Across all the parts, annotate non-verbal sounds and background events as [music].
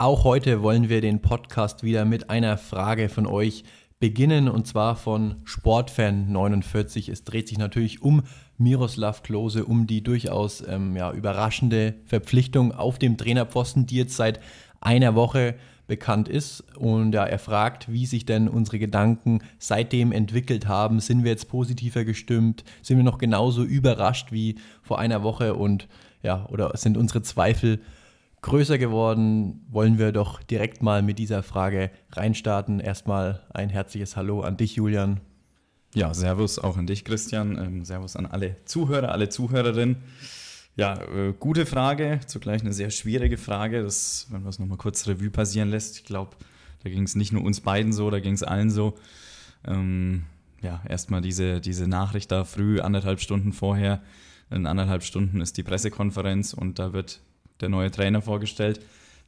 Auch heute wollen wir den Podcast wieder mit einer Frage von euch beginnen und zwar von Sportfan 49. Es dreht sich natürlich um Miroslav Klose, um die durchaus ähm, ja, überraschende Verpflichtung auf dem Trainerposten, die jetzt seit einer Woche bekannt ist. Und ja, er fragt, wie sich denn unsere Gedanken seitdem entwickelt haben. Sind wir jetzt positiver gestimmt? Sind wir noch genauso überrascht wie vor einer Woche? Und ja, oder sind unsere Zweifel größer geworden, wollen wir doch direkt mal mit dieser Frage reinstarten. Erstmal ein herzliches Hallo an dich, Julian. Ja, Servus auch an dich, Christian. Ähm, servus an alle Zuhörer, alle Zuhörerinnen. Ja, äh, gute Frage, zugleich eine sehr schwierige Frage. Das, wenn man es nochmal kurz Revue passieren lässt, ich glaube, da ging es nicht nur uns beiden so, da ging es allen so. Ähm, ja, erstmal diese, diese Nachricht da früh, anderthalb Stunden vorher. In anderthalb Stunden ist die Pressekonferenz und da wird der neue Trainer vorgestellt.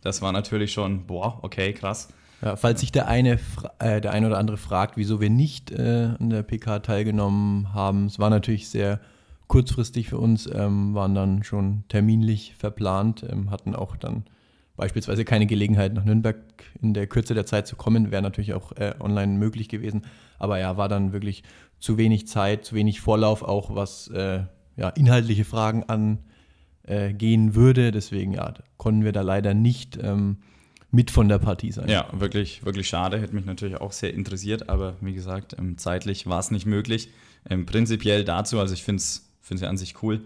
Das war natürlich schon, boah, okay, krass. Ja, falls sich der eine, äh, der eine oder andere fragt, wieso wir nicht äh, an der PK teilgenommen haben, es war natürlich sehr kurzfristig für uns, ähm, waren dann schon terminlich verplant, ähm, hatten auch dann beispielsweise keine Gelegenheit, nach Nürnberg in der Kürze der Zeit zu kommen, wäre natürlich auch äh, online möglich gewesen. Aber ja, war dann wirklich zu wenig Zeit, zu wenig Vorlauf, auch was äh, ja, inhaltliche Fragen an, äh, gehen würde. Deswegen ja, konnten wir da leider nicht ähm, mit von der Partie sein. Ja, wirklich, wirklich schade. Hätte mich natürlich auch sehr interessiert, aber wie gesagt, ähm, zeitlich war es nicht möglich. Ähm, prinzipiell dazu, also ich finde es ja an sich cool,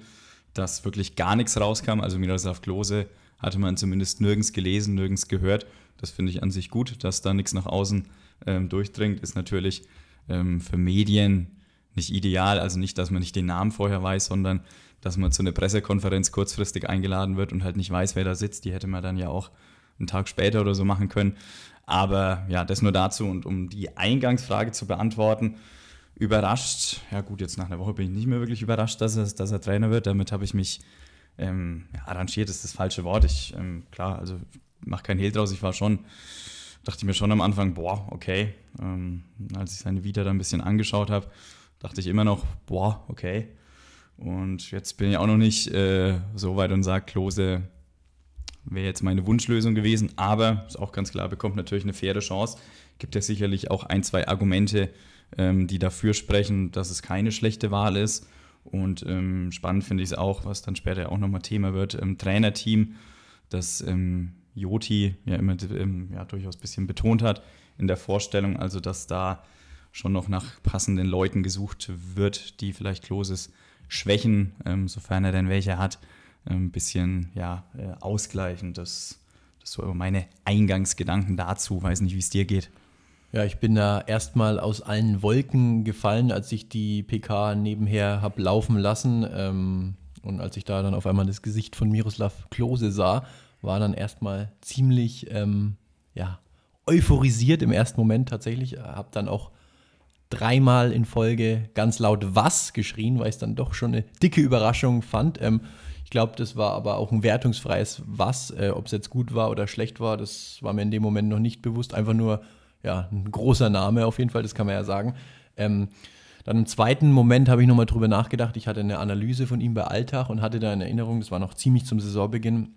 dass wirklich gar nichts rauskam. Also Miroslav Klose hatte man zumindest nirgends gelesen, nirgends gehört. Das finde ich an sich gut, dass da nichts nach außen ähm, durchdringt. Ist natürlich ähm, für Medien nicht ideal, also nicht, dass man nicht den Namen vorher weiß, sondern dass man zu einer Pressekonferenz kurzfristig eingeladen wird und halt nicht weiß, wer da sitzt. Die hätte man dann ja auch einen Tag später oder so machen können. Aber ja, das nur dazu. Und um die Eingangsfrage zu beantworten, überrascht, ja gut, jetzt nach einer Woche bin ich nicht mehr wirklich überrascht, dass er, dass er Trainer wird. Damit habe ich mich ähm, ja, arrangiert, ist das falsche Wort. Ich, ähm, klar, also mache keinen Hehl draus. Ich war schon, dachte ich mir schon am Anfang, boah, okay. Ähm, als ich seine Vita da ein bisschen angeschaut habe, dachte ich immer noch, boah, okay und jetzt bin ich auch noch nicht äh, so weit und sage, Klose wäre jetzt meine Wunschlösung gewesen, aber ist auch ganz klar, bekommt natürlich eine faire Chance. Gibt ja sicherlich auch ein, zwei Argumente, ähm, die dafür sprechen, dass es keine schlechte Wahl ist. Und ähm, spannend finde ich es auch, was dann später auch nochmal Thema wird, im ähm, Trainerteam, das ähm, Joti ja immer ähm, ja, durchaus ein bisschen betont hat in der Vorstellung, also dass da schon noch nach passenden Leuten gesucht wird, die vielleicht Kloses Schwächen, ähm, sofern er denn welche hat, ein ähm, bisschen ja, äh, ausgleichen. Das, das so meine Eingangsgedanken dazu. Weiß nicht, wie es dir geht. Ja, ich bin da erstmal aus allen Wolken gefallen, als ich die PK nebenher habe laufen lassen. Ähm, und als ich da dann auf einmal das Gesicht von Miroslav Klose sah, war dann erstmal ziemlich ähm, ja, euphorisiert im ersten Moment tatsächlich. Habe dann auch dreimal in Folge ganz laut was geschrien, weil ich es dann doch schon eine dicke Überraschung fand. Ähm, ich glaube, das war aber auch ein wertungsfreies was, äh, ob es jetzt gut war oder schlecht war, das war mir in dem Moment noch nicht bewusst. Einfach nur, ja, ein großer Name auf jeden Fall, das kann man ja sagen. Ähm, dann im zweiten Moment habe ich nochmal drüber nachgedacht. Ich hatte eine Analyse von ihm bei Alltag und hatte da in Erinnerung, das war noch ziemlich zum Saisonbeginn,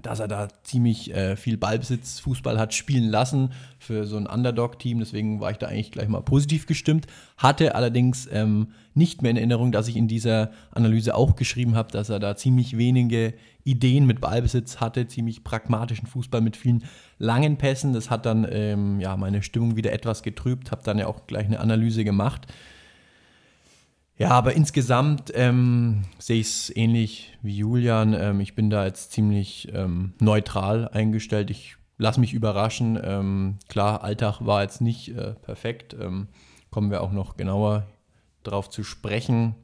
dass er da ziemlich äh, viel Ballbesitz, Fußball hat spielen lassen für so ein Underdog-Team. Deswegen war ich da eigentlich gleich mal positiv gestimmt. Hatte allerdings ähm, nicht mehr in Erinnerung, dass ich in dieser Analyse auch geschrieben habe, dass er da ziemlich wenige Ideen mit Ballbesitz hatte, ziemlich pragmatischen Fußball mit vielen langen Pässen. Das hat dann ähm, ja meine Stimmung wieder etwas getrübt. Habe dann ja auch gleich eine Analyse gemacht. Ja, aber insgesamt ähm, sehe ich es ähnlich wie Julian. Ähm, ich bin da jetzt ziemlich ähm, neutral eingestellt. Ich lasse mich überraschen. Ähm, klar, Alltag war jetzt nicht äh, perfekt. Ähm, kommen wir auch noch genauer darauf zu sprechen.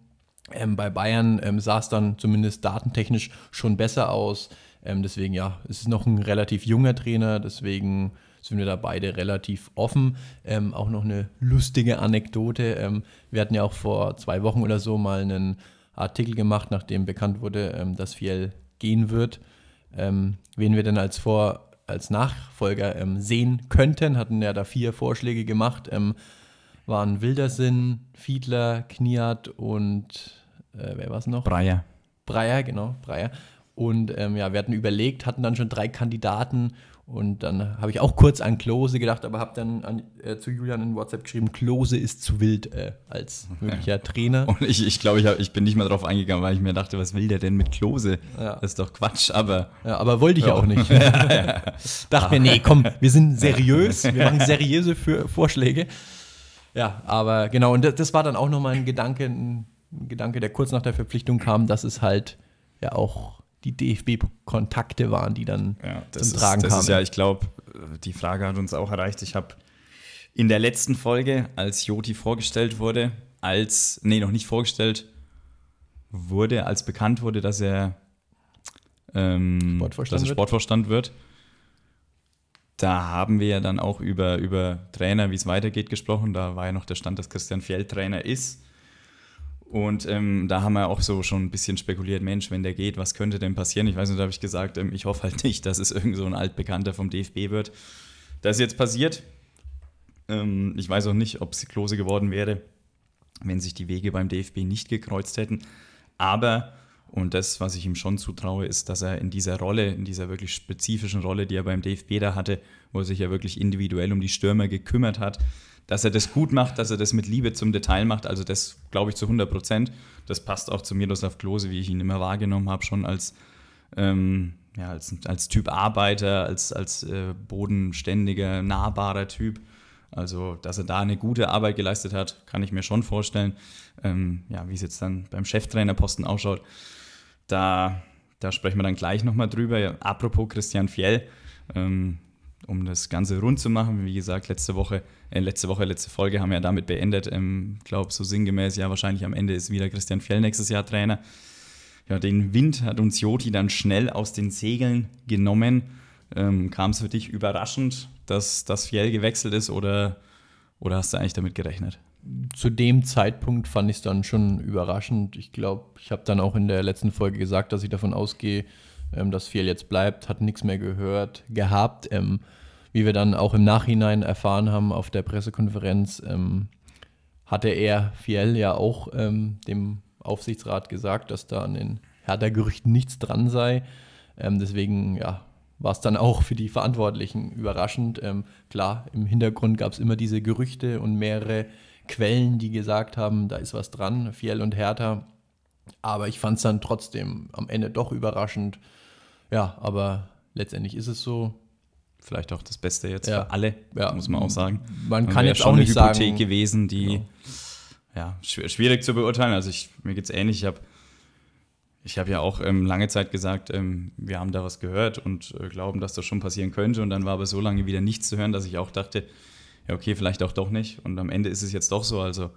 Ähm, bei Bayern sah es dann zumindest datentechnisch schon besser aus. deswegen, ja, es ist noch ein relativ junger Trainer. Deswegen sind wir da beide relativ offen. Ähm, auch noch eine lustige Anekdote. Ähm, wir hatten ja auch vor zwei Wochen oder so mal einen Artikel gemacht, nachdem bekannt wurde, ähm, dass Fiel gehen wird. Ähm, wen wir denn als vor als Nachfolger ähm, sehen könnten, hatten ja da vier Vorschläge gemacht. Ähm, waren Wildersinn, Fiedler, Kniat und äh, wer war es noch? Breyer. Breyer, genau, Breyer. Und ähm, ja, wir hatten überlegt, hatten dann schon drei Kandidaten und dann habe ich auch kurz an Klose gedacht, aber habe dann an, äh, zu Julian in WhatsApp geschrieben, Klose ist zu wild äh, als [laughs] möglicher ja. Trainer. Und ich, ich glaube, ich, hab, ich bin nicht mehr darauf eingegangen, weil ich mir dachte, was will der denn mit Klose? Ja. Das ist doch Quatsch, aber. Ja, aber wollte ich ja. auch nicht. [laughs] [laughs] dachte mir, nee, komm, wir sind seriös, wir machen seriöse für Vorschläge. Ja, aber genau, und das, das war dann auch nochmal ein Gedanke, ein Gedanke, der kurz nach der Verpflichtung kam, dass es halt ja auch die DFB-Kontakte waren, die dann ja, zum Tragen ist, kamen. Ist, ja, ich glaube, die Frage hat uns auch erreicht. Ich habe in der letzten Folge, als Joti vorgestellt wurde, als, nee, noch nicht vorgestellt wurde, als bekannt wurde, dass er, ähm, Sportvorstand, dass er Sportvorstand wird. wird, da haben wir ja dann auch über, über Trainer, wie es weitergeht, gesprochen. Da war ja noch der Stand, dass Christian Fjell Trainer ist. Und ähm, da haben wir auch so schon ein bisschen spekuliert, Mensch, wenn der geht, was könnte denn passieren? Ich weiß nicht, da habe ich gesagt, ähm, ich hoffe halt nicht, dass es irgend so ein Altbekannter vom DFB wird. Das ist jetzt passiert. Ähm, ich weiß auch nicht, ob es Klose geworden wäre, wenn sich die Wege beim DFB nicht gekreuzt hätten. Aber, und das, was ich ihm schon zutraue, ist, dass er in dieser Rolle, in dieser wirklich spezifischen Rolle, die er beim DFB da hatte, wo er sich ja wirklich individuell um die Stürmer gekümmert hat, dass er das gut macht, dass er das mit Liebe zum Detail macht. Also das glaube ich zu 100 Prozent. Das passt auch zu Miroslav Klose, wie ich ihn immer wahrgenommen habe, schon als, ähm, ja, als, als Typ Arbeiter, als, als äh, bodenständiger, nahbarer Typ. Also, dass er da eine gute Arbeit geleistet hat, kann ich mir schon vorstellen. Ähm, ja, wie es jetzt dann beim Cheftrainerposten ausschaut, da, da sprechen wir dann gleich nochmal drüber. apropos Christian Fjell, ähm, um das Ganze rund zu machen, wie gesagt, letzte Woche, äh, letzte Woche, letzte Folge haben wir ja damit beendet. Ähm, glaube so sinngemäß, ja, wahrscheinlich am Ende ist wieder Christian Fjell nächstes Jahr Trainer. Ja, den Wind hat uns Joti dann schnell aus den Segeln genommen. Ähm, Kam es für dich überraschend, dass das Fjell gewechselt ist oder, oder hast du eigentlich damit gerechnet? Zu dem Zeitpunkt fand ich es dann schon überraschend. Ich glaube, ich habe dann auch in der letzten Folge gesagt, dass ich davon ausgehe, ähm, das viel jetzt bleibt, hat nichts mehr gehört, gehabt. Ähm, wie wir dann auch im Nachhinein erfahren haben auf der Pressekonferenz, ähm, hatte er Fiel ja auch ähm, dem Aufsichtsrat gesagt, dass da an den Hertha-Gerüchten nichts dran sei. Ähm, deswegen ja, war es dann auch für die Verantwortlichen überraschend. Ähm, klar, im Hintergrund gab es immer diese Gerüchte und mehrere Quellen, die gesagt haben, da ist was dran, Fiel und Hertha. Aber ich fand es dann trotzdem am Ende doch überraschend, ja, aber letztendlich ist es so. Vielleicht auch das Beste jetzt ja. für alle, ja. muss man auch sagen. Man kann jetzt schon auch nicht eine Hypothek sagen, gewesen, die genau. ja, schwierig zu beurteilen. Also ich, mir geht es ähnlich. Ich habe ich hab ja auch ähm, lange Zeit gesagt, ähm, wir haben da was gehört und äh, glauben, dass das schon passieren könnte. Und dann war aber so lange wieder nichts zu hören, dass ich auch dachte, ja, okay, vielleicht auch doch nicht. Und am Ende ist es jetzt doch so. Also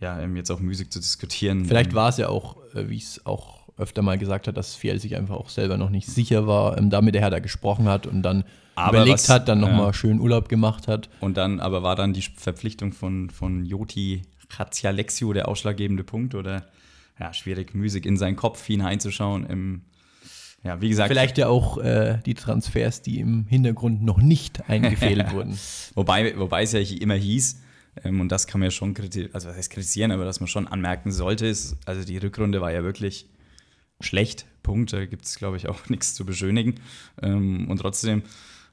ja, ähm, jetzt auch müßig zu diskutieren. Vielleicht ähm, war es ja auch, äh, wie es auch öfter mal gesagt hat, dass Fiel sich einfach auch selber noch nicht sicher war, ähm, damit Herr da gesprochen hat und dann aber überlegt was, hat, dann nochmal ja. schön Urlaub gemacht hat. Und dann, aber war dann die Verpflichtung von, von Joti Grazialexio der ausschlaggebende Punkt oder ja, schwierig, müßig in seinen Kopf hineinzuschauen im ja, wie gesagt. Vielleicht ja auch äh, die Transfers, die im Hintergrund noch nicht [laughs] eingefädelt wurden. Wobei, wobei es ja immer hieß, ähm, und das kann man ja schon kritisieren, also was heißt kritisieren, aber dass man schon anmerken sollte, ist, also die Rückrunde war ja wirklich schlecht. Punkt, da gibt es, glaube ich, [laughs] auch nichts zu beschönigen. Ähm, und trotzdem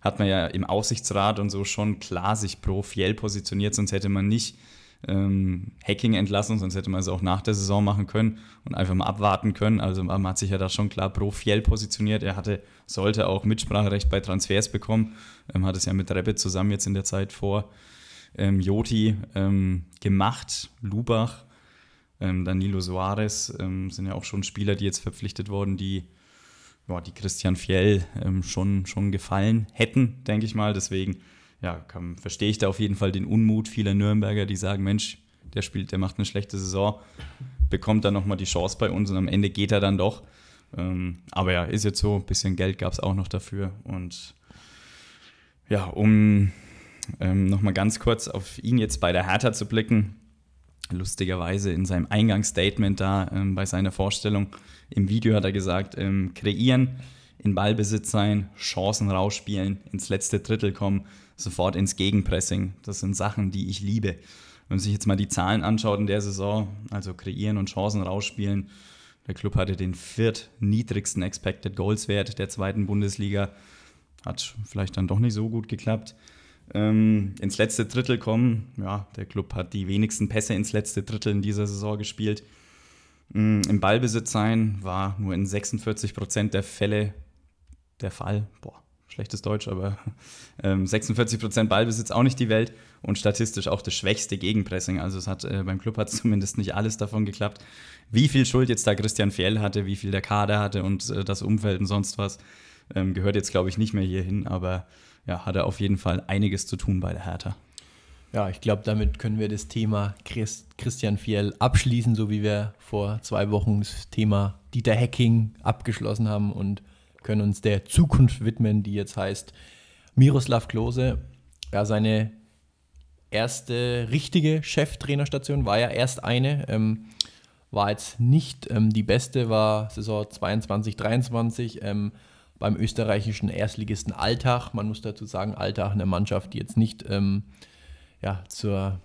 hat man ja im Aussichtsrat und so schon klar sich pro Fiel positioniert, sonst hätte man nicht ähm, Hacking entlassen, sonst hätte man es auch nach der Saison machen können und einfach mal abwarten können. Also man hat sich ja da schon klar pro Fiel positioniert. Er hatte, sollte auch Mitspracherecht bei Transfers bekommen, ähm, hat es ja mit Rebbe zusammen jetzt in der Zeit vor ähm, Joti ähm, gemacht. Lubach ähm, Danilo Soares ähm, sind ja auch schon Spieler, die jetzt verpflichtet wurden, die, ja, die Christian Fjell ähm, schon, schon gefallen hätten, denke ich mal. Deswegen ja, verstehe ich da auf jeden Fall den Unmut vieler Nürnberger, die sagen, Mensch, der spielt, der macht eine schlechte Saison, bekommt dann nochmal die Chance bei uns und am Ende geht er dann doch. Ähm, aber ja, ist jetzt so, ein bisschen Geld gab es auch noch dafür. Und ja, um ähm, nochmal ganz kurz auf ihn jetzt bei der Hertha zu blicken lustigerweise in seinem Eingangsstatement da ähm, bei seiner Vorstellung im Video hat er gesagt, ähm, kreieren, in Ballbesitz sein, Chancen rausspielen, ins letzte Drittel kommen, sofort ins Gegenpressing. Das sind Sachen, die ich liebe. Wenn man sich jetzt mal die Zahlen anschaut in der Saison, also kreieren und Chancen rausspielen, der Club hatte den viertniedrigsten Expected Goals Wert der zweiten Bundesliga. Hat vielleicht dann doch nicht so gut geklappt ähm, ins letzte Drittel kommen. Ja, der Club hat die wenigsten Pässe ins letzte Drittel in dieser Saison gespielt. Ähm, Im Ballbesitz sein war nur in 46 Prozent der Fälle der Fall. Boah, schlechtes Deutsch, aber [laughs] ähm, 46 Prozent Ballbesitz auch nicht die Welt und statistisch auch das schwächste Gegenpressing. Also es hat äh, beim Club hat [laughs] zumindest nicht alles davon geklappt. Wie viel Schuld jetzt da Christian Fjell hatte, wie viel der Kader hatte und äh, das Umfeld und sonst was, ähm, gehört jetzt glaube ich nicht mehr hierhin, aber ja, hat er auf jeden Fall einiges zu tun bei der Hertha. Ja, ich glaube, damit können wir das Thema Christ, Christian Fiel abschließen, so wie wir vor zwei Wochen das Thema Dieter Hacking abgeschlossen haben und können uns der Zukunft widmen, die jetzt heißt Miroslav Klose. Ja, seine erste richtige Cheftrainerstation war ja erst eine, ähm, war jetzt nicht ähm, die beste, war Saison 22, 23. Ähm, beim österreichischen Erstligisten Altach. Man muss dazu sagen, Altach eine Mannschaft, die jetzt nicht ähm, ja, zur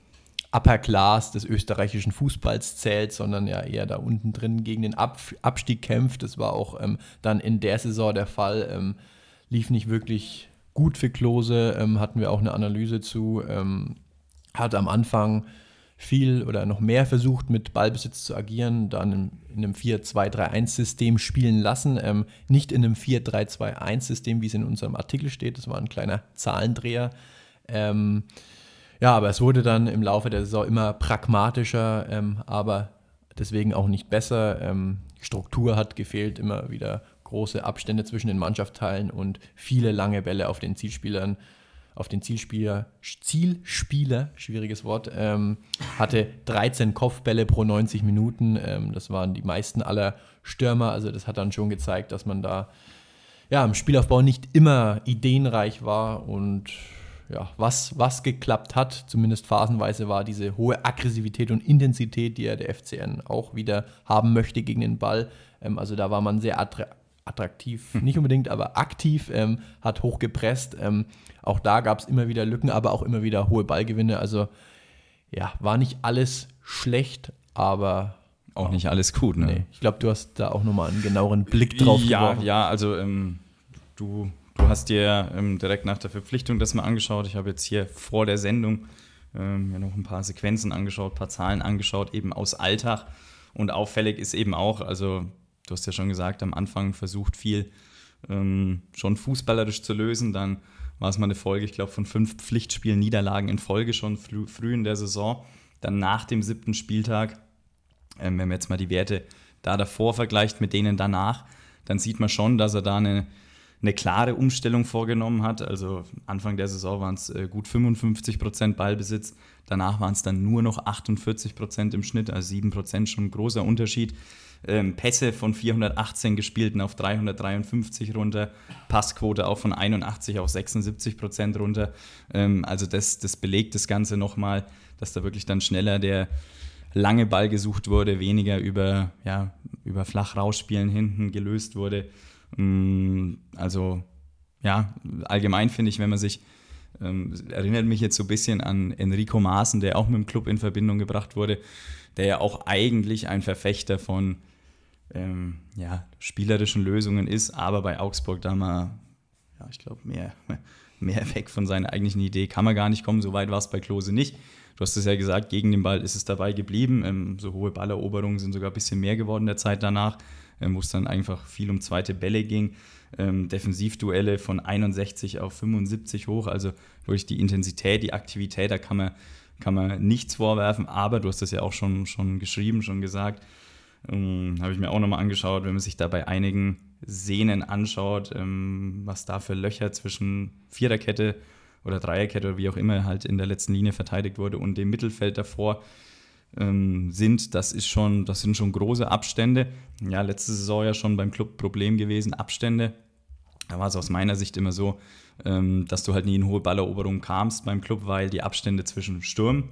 Upper Class des österreichischen Fußballs zählt, sondern ja eher da unten drin gegen den Ab Abstieg kämpft. Das war auch ähm, dann in der Saison der Fall. Ähm, lief nicht wirklich gut für Klose, ähm, hatten wir auch eine Analyse zu. Ähm, hat am Anfang viel oder noch mehr versucht, mit Ballbesitz zu agieren, dann in einem 4-2-3-1-System spielen lassen. Ähm, nicht in einem 4-3-2-1-System, wie es in unserem Artikel steht. Das war ein kleiner Zahlendreher. Ähm, ja, aber es wurde dann im Laufe der Saison immer pragmatischer, ähm, aber deswegen auch nicht besser. Ähm, Struktur hat gefehlt, immer wieder große Abstände zwischen den Mannschaftsteilen und viele lange Bälle auf den Zielspielern auf den Zielspieler, Zielspieler, schwieriges Wort, ähm, hatte 13 Kopfbälle pro 90 Minuten. Ähm, das waren die meisten aller Stürmer. Also das hat dann schon gezeigt, dass man da ja, im Spielaufbau nicht immer ideenreich war und ja, was, was geklappt hat, zumindest phasenweise, war diese hohe Aggressivität und Intensität, die ja der FCN auch wieder haben möchte gegen den Ball. Ähm, also da war man sehr attraktiv attraktiv, hm. nicht unbedingt, aber aktiv, ähm, hat hochgepresst. Ähm, auch da gab es immer wieder Lücken, aber auch immer wieder hohe Ballgewinne. Also ja, war nicht alles schlecht, aber auch, auch nicht alles gut. Ne? Nee. Ich glaube, du hast da auch nochmal einen genaueren Blick drauf. Ja, geworfen. ja, also ähm, du, du hast dir ähm, direkt nach der Verpflichtung das mal angeschaut. Ich habe jetzt hier vor der Sendung ähm, mir noch ein paar Sequenzen angeschaut, ein paar Zahlen angeschaut, eben aus Alltag. Und auffällig ist eben auch, also du hast ja schon gesagt, am Anfang versucht viel ähm, schon fußballerisch zu lösen. Dann war es mal eine Folge, ich glaube, von fünf Pflichtspielen Niederlagen in Folge schon früh, früh in der Saison. Dann nach dem siebten Spieltag, ähm, wenn man jetzt mal die Werte da davor vergleicht mit denen danach, dann sieht man schon, dass er da eine, eine klare Umstellung vorgenommen hat. Also Anfang der Saison waren es äh, gut 55 Prozent Ballbesitz, danach waren es dann nur noch 48 Prozent im Schnitt, also 7 Prozent schon ein großer Unterschied ähm, Pässe von 418 gespielten auf 353 runter, Passquote auch von 81 auf 76 Prozent runter. Ähm, also das, das belegt das Ganze nochmal, dass da wirklich dann schneller der lange Ball gesucht wurde, weniger über, ja, über Flachrausspielen hinten gelöst wurde. Mm, also ja, allgemein finde ich, wenn man sich ähm, erinnert mich jetzt so ein bisschen an Enrico Maaßen, der auch mit dem Club in Verbindung gebracht wurde, der ja auch eigentlich ein Verfechter von ähm, ja, spielerischen Lösungen ist, aber bei Augsburg da mal, ja, ich glaube, mehr, [laughs] mehr weg von seiner eigentlichen Idee kann man gar nicht kommen. So weit war es bei Klose nicht. Du hast es ja gesagt, gegen den Ball ist es dabei geblieben. Ähm, so hohe Balleroberungen sind sogar ein bisschen mehr geworden der Zeit danach, ähm, wo es dann einfach viel um zweite Bälle ging. Ähm, Defensivduelle von 61 auf 75 hoch. Also durch die Intensität, die Aktivität, da kann man, kann man nichts vorwerfen. Aber du hast es ja auch schon, schon geschrieben, schon gesagt. Ähm, Habe ich mir auch nochmal angeschaut, wenn man sich da bei einigen Sehnen anschaut, ähm, was da für Löcher zwischen Viererkette oder Dreierkette oder wie auch immer halt in der letzten Linie verteidigt wurde und dem Mittelfeld davor ähm, sind, das ist schon, das sind schon große Abstände. Ja, letzte Saison ja schon beim Club Problem gewesen, Abstände. Da war es aus meiner Sicht immer so, ähm, dass du halt nie in hohe Balleroberung kamst beim Club, weil die Abstände zwischen Sturm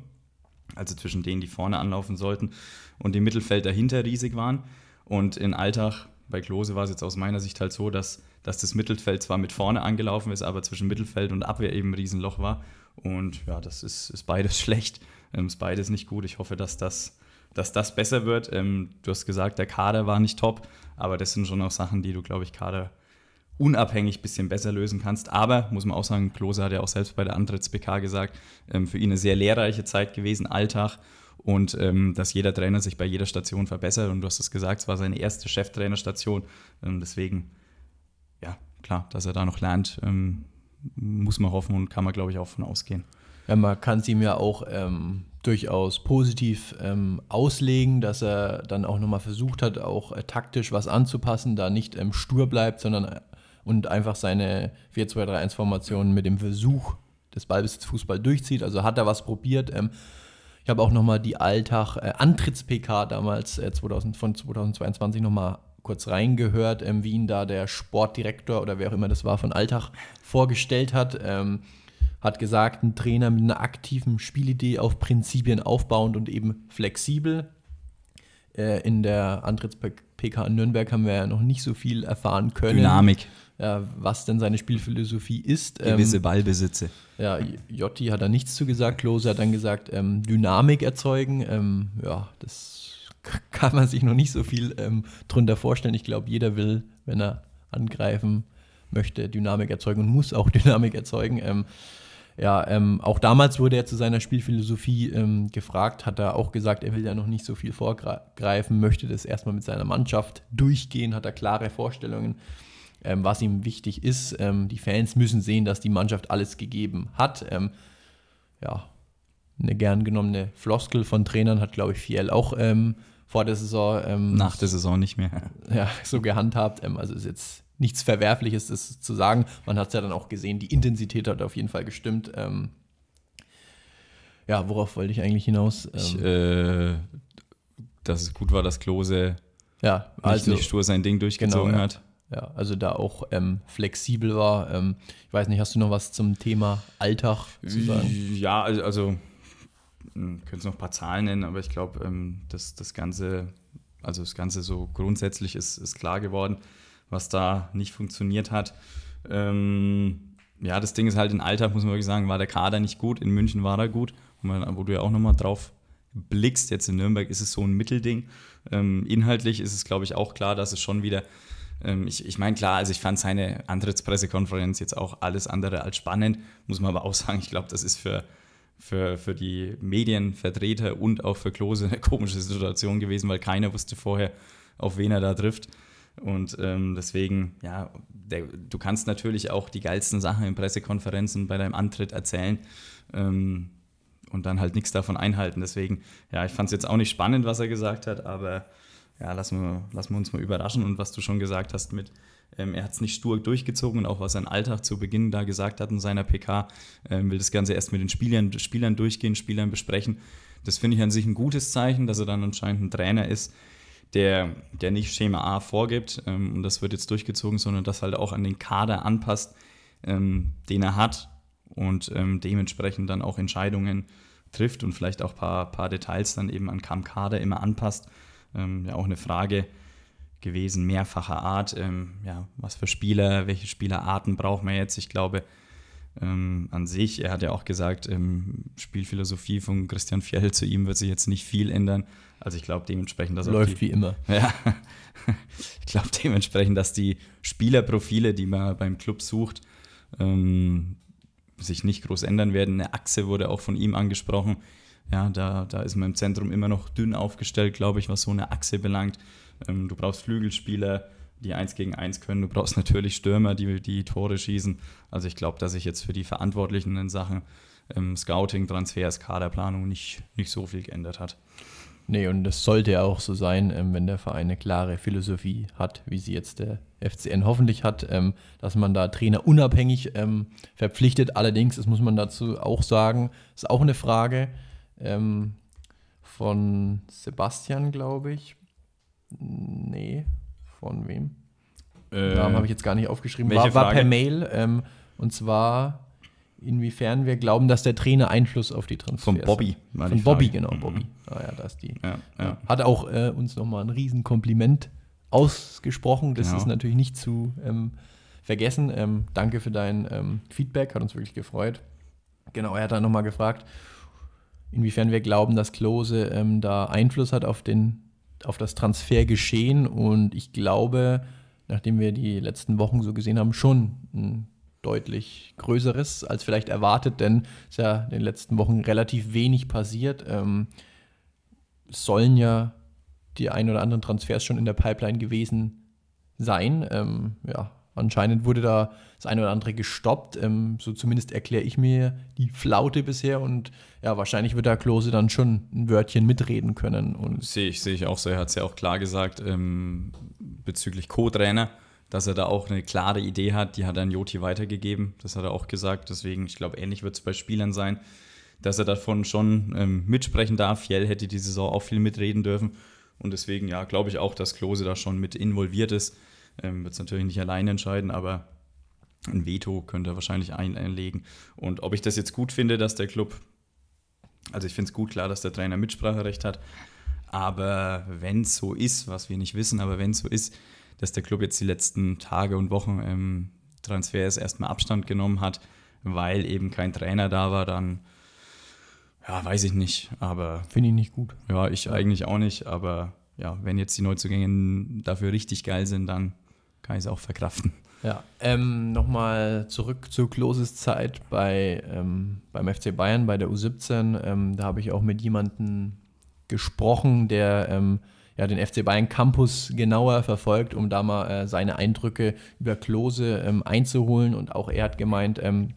also zwischen denen, die vorne anlaufen sollten und dem Mittelfeld dahinter riesig waren. Und in Alltag, bei Klose war es jetzt aus meiner Sicht halt so, dass, dass das Mittelfeld zwar mit vorne angelaufen ist, aber zwischen Mittelfeld und Abwehr eben ein Riesenloch war. Und ja, das ist, ist beides [laughs] schlecht, ähm, ist beides nicht gut. Ich hoffe, dass das, dass das besser wird. Ähm, du hast gesagt, der Kader war nicht top, aber das sind schon auch Sachen, die du, glaube ich, Kader unabhängig bisschen besser lösen kannst. Aber, muss man auch sagen, Klose hat ja auch selbst bei der Antritts-PK gesagt, ähm, für ihn eine sehr lehrreiche Zeit gewesen, Alltag. Und ähm, dass jeder Trainer sich bei jeder Station verbessert. Und du hast es gesagt, es war seine erste Cheftrainerstation. Ähm, deswegen, ja, klar, dass er da noch lernt, ähm, muss man hoffen und kann man, glaube ich, auch von ausgehen. Ja, man kann es ihm ja auch ähm, durchaus positiv ähm, auslegen, dass er dann auch nochmal versucht hat, auch äh, taktisch was anzupassen, da nicht ähm, stur bleibt, sondern äh, und einfach seine 4-2-3-1-Formation mit dem Versuch des Ballbesitzfußball durchzieht. Also hat er was probiert. Ähm, ich habe auch nochmal die Alltag äh, Antritts-PK damals äh, 2000, von 2022 nochmal kurz reingehört, ähm, wie ihn da der Sportdirektor oder wer auch immer das war von Alltag vorgestellt hat. Ähm, hat gesagt, ein Trainer mit einer aktiven Spielidee auf Prinzipien aufbauend und eben flexibel. Äh, in der Antritts-PK PK in Nürnberg haben wir ja noch nicht so viel erfahren können. Dynamik. Ja, was denn seine Spielphilosophie ist. Ähm, Gewisse ähm, Ballbesitze. Ja, Jotti hat da nichts zu gesagt. Klose hat dann gesagt, ähm, Dynamik erzeugen. Ähm, ja, das [laughs] kann man sich noch nicht so viel ähm, drunter vorstellen. Ich glaube, jeder will, wenn er angreifen möchte, Dynamik erzeugen und muss auch [laughs] Dynamik erzeugen. Ähm, ja, ähm, auch damals wurde er zu seiner Spielphilosophie ähm, gefragt, hat er auch gesagt, er will ja noch nicht so viel vorgreifen, möchte das erstmal mit seiner Mannschaft durchgehen, hat er klare Vorstellungen, ähm, was ihm wichtig ist. Ähm, die Fans müssen sehen, dass die Mannschaft alles gegeben hat. Ähm, ja, eine gern genommene Floskel von Trainern hat, glaube ich, Fiel auch ähm, vor der Saison. Nach der Saison nicht mehr. [laughs] Ja, so gehandhabt. also ist jetzt nichts Verwerfliches ist zu sagen. Man hat es ja dann auch gesehen, die Intensität hat auf jeden Fall gestimmt. Ähm ja, worauf wollte ich eigentlich hinaus? Ähm ich, äh, dass es gut war, dass Klose ja, also, nicht, stur sein Ding durchgezogen genau, ja. hat. Ja, also da auch ähm, flexibel war. Ähm, ich weiß nicht, hast du noch was zum Thema Alltag zu sagen? Ja, also hm, könnte es noch ein paar Zahlen nennen, aber ich glaube, ähm, das, das Ganze, also das Ganze so grundsätzlich ist, ist klar geworden was da nicht funktioniert hat. Ähm, ja, das Ding ist halt, in Alltag muss man wirklich sagen, war der Kader nicht gut, in München war er gut, wo du ja auch nochmal drauf blickst. Jetzt in Nürnberg ist es so ein Mittelding. Ähm, inhaltlich ist es, glaube ich, auch klar, dass es schon wieder ähm, ich, ich meine, klar, also ich fand seine Antrittspressekonferenz jetzt auch alles andere als spannend, muss man aber auch [laughs] sagen, ich glaube, das ist für, für, für die Medienvertreter und auch für Klose eine komische Situation gewesen, weil keiner wusste vorher, auf wen er da trifft. Und ähm, deswegen, ja, der, du kannst natürlich auch die geilsten Sachen in Pressekonferenzen bei deinem Antritt erzählen ähm, und dann halt nichts davon einhalten. Deswegen, ja, ich fand es jetzt auch nicht spannend, was er gesagt hat, aber ja, lassen wir, lassen wir uns mal überraschen. Und was du schon gesagt hast mit, ähm, er hat es nicht stur durchgezogen und auch was sein Alltag zu Beginn da gesagt hat in seiner PK, ähm, will das Ganze erst mit den Spielern, Spielern durchgehen, Spielern besprechen. Das finde ich an sich ein gutes Zeichen, dass er dann anscheinend ein Trainer ist, der, der nicht Schema A vorgibt, ähm, und das wird jetzt durchgezogen, sondern das halt auch an den Kader anpasst, ähm, den er hat und ähm, dementsprechend dann auch Entscheidungen trifft und vielleicht auch ein paar, paar Details dann eben an Kam Kader immer anpasst. Ähm, ja, auch eine Frage gewesen, mehrfacher Art. Ähm, ja, was für Spieler, welche Spielerarten braucht man jetzt? Ich glaube, ähm, an sich. Er hat ja auch gesagt, ähm, Spielphilosophie von Christian Fjell zu ihm wird sich jetzt nicht viel ändern. Also ich glaube dementsprechend, dass läuft die, wie immer. [laughs] Ja, ich glaube dementsprechend, dass die Spielerprofile, die man beim Club sucht, ähm, sich nicht groß ändern werden. Eine Achse wurde auch von ihm angesprochen. Ja, da, da ist man im Zentrum immer noch dünn aufgestellt, glaube ich, was so eine Achse belangt. Ähm, du brauchst Flügelspieler, die eins gegen eins können. Du brauchst natürlich Stürmer, die, die Tore schießen. Also ich glaube, dass ich jetzt für die Verantwortlichen in Sachen ähm, Scouting, Transfers, Kaderplanung nicht, nicht so viel geändert hat. Nee, und das sollte ja auch so sein, ähm, wenn der Verein eine klare Philosophie hat, wie sie jetzt der FCN hoffentlich hat, ähm, dass man da Trainer unabhängig ähm, verpflichtet. Allerdings, das muss man dazu auch sagen, ist auch eine Frage von Sebastian, glaube ich. Nee, von wem? Äh, Namen habe ich jetzt gar nicht aufgeschrieben. War, war per Mail. und zwar inwiefern wir glauben, dass der Trainer Einfluss auf die Transfers Von Bobby. Hat. Von Bobby, Frage. genau, mhm. Bobby. Ah ja, da ist die. Ja, ja. Hat auch äh, uns nochmal ein Riesenkompliment ausgesprochen. Das genau. ist natürlich nicht zu ähm, vergessen. Ähm, danke für dein ähm, Feedback, hat uns wirklich gefreut. Genau, er hat dann nochmal gefragt, inwiefern wir glauben, dass Klose ähm, da Einfluss hat auf, den, auf das Transfergeschehen. Und ich glaube, nachdem wir die letzten Wochen so gesehen haben, schon ein deutlich Größeres als vielleicht erwartet, denn es ist ja in den letzten Wochen relativ wenig passiert. Ähm, sollen ja die ein oder anderen Transfers schon in der Pipeline gewesen sein. Ähm, ja, anscheinend wurde da das eine oder andere gestoppt. Ähm, so zumindest erkläre ich mir die Flaute bisher und ja, wahrscheinlich wird da Klose dann schon ein Wörtchen mitreden können. Sehe ich, sehe ich auch so. Er hat es ja auch klar gesagt ähm, bezüglich Co-Trainer dass er da auch eine klare Idee hat. Die hat er an Joti weitergegeben. Das hat er auch gesagt. Deswegen, ich glaube, ähnlich wird es bei Spielern sein, dass er davon schon ähm, mitsprechen darf. Fjell hätte die Saison auch viel mitreden dürfen. Und deswegen, ja, glaube ich auch, dass Klose da schon mit involviert ist. Ähm, wird es natürlich nicht allein entscheiden, aber ein Veto könnte er wahrscheinlich einlegen. Und ob ich das jetzt gut finde, dass der Club, also ich finde es gut klar, dass der Trainer Mitspracherecht hat, aber wenn es so ist, was wir nicht wissen, aber wenn es so ist, dass der Club jetzt die letzten Tage und Wochen im ähm, Transfer erstmal Abstand genommen hat, weil eben kein Trainer da war, dann ja, weiß ich nicht, aber. Finde ich nicht gut. Ja, ich eigentlich auch nicht, aber ja, wenn jetzt die Neuzugänge dafür richtig geil sind, dann kann ich es auch verkraften. Ja, ähm, nochmal zurück zu Kloses Zeit bei, ähm, beim FC Bayern, bei der U17. Ähm, da habe ich auch mit jemandem gesprochen, der ähm, ja, den FC Bayern Campus genauer verfolgt, um da mal äh, seine Eindrücke über Klose ähm, einzuholen. Und auch er hat gemeint, ähm,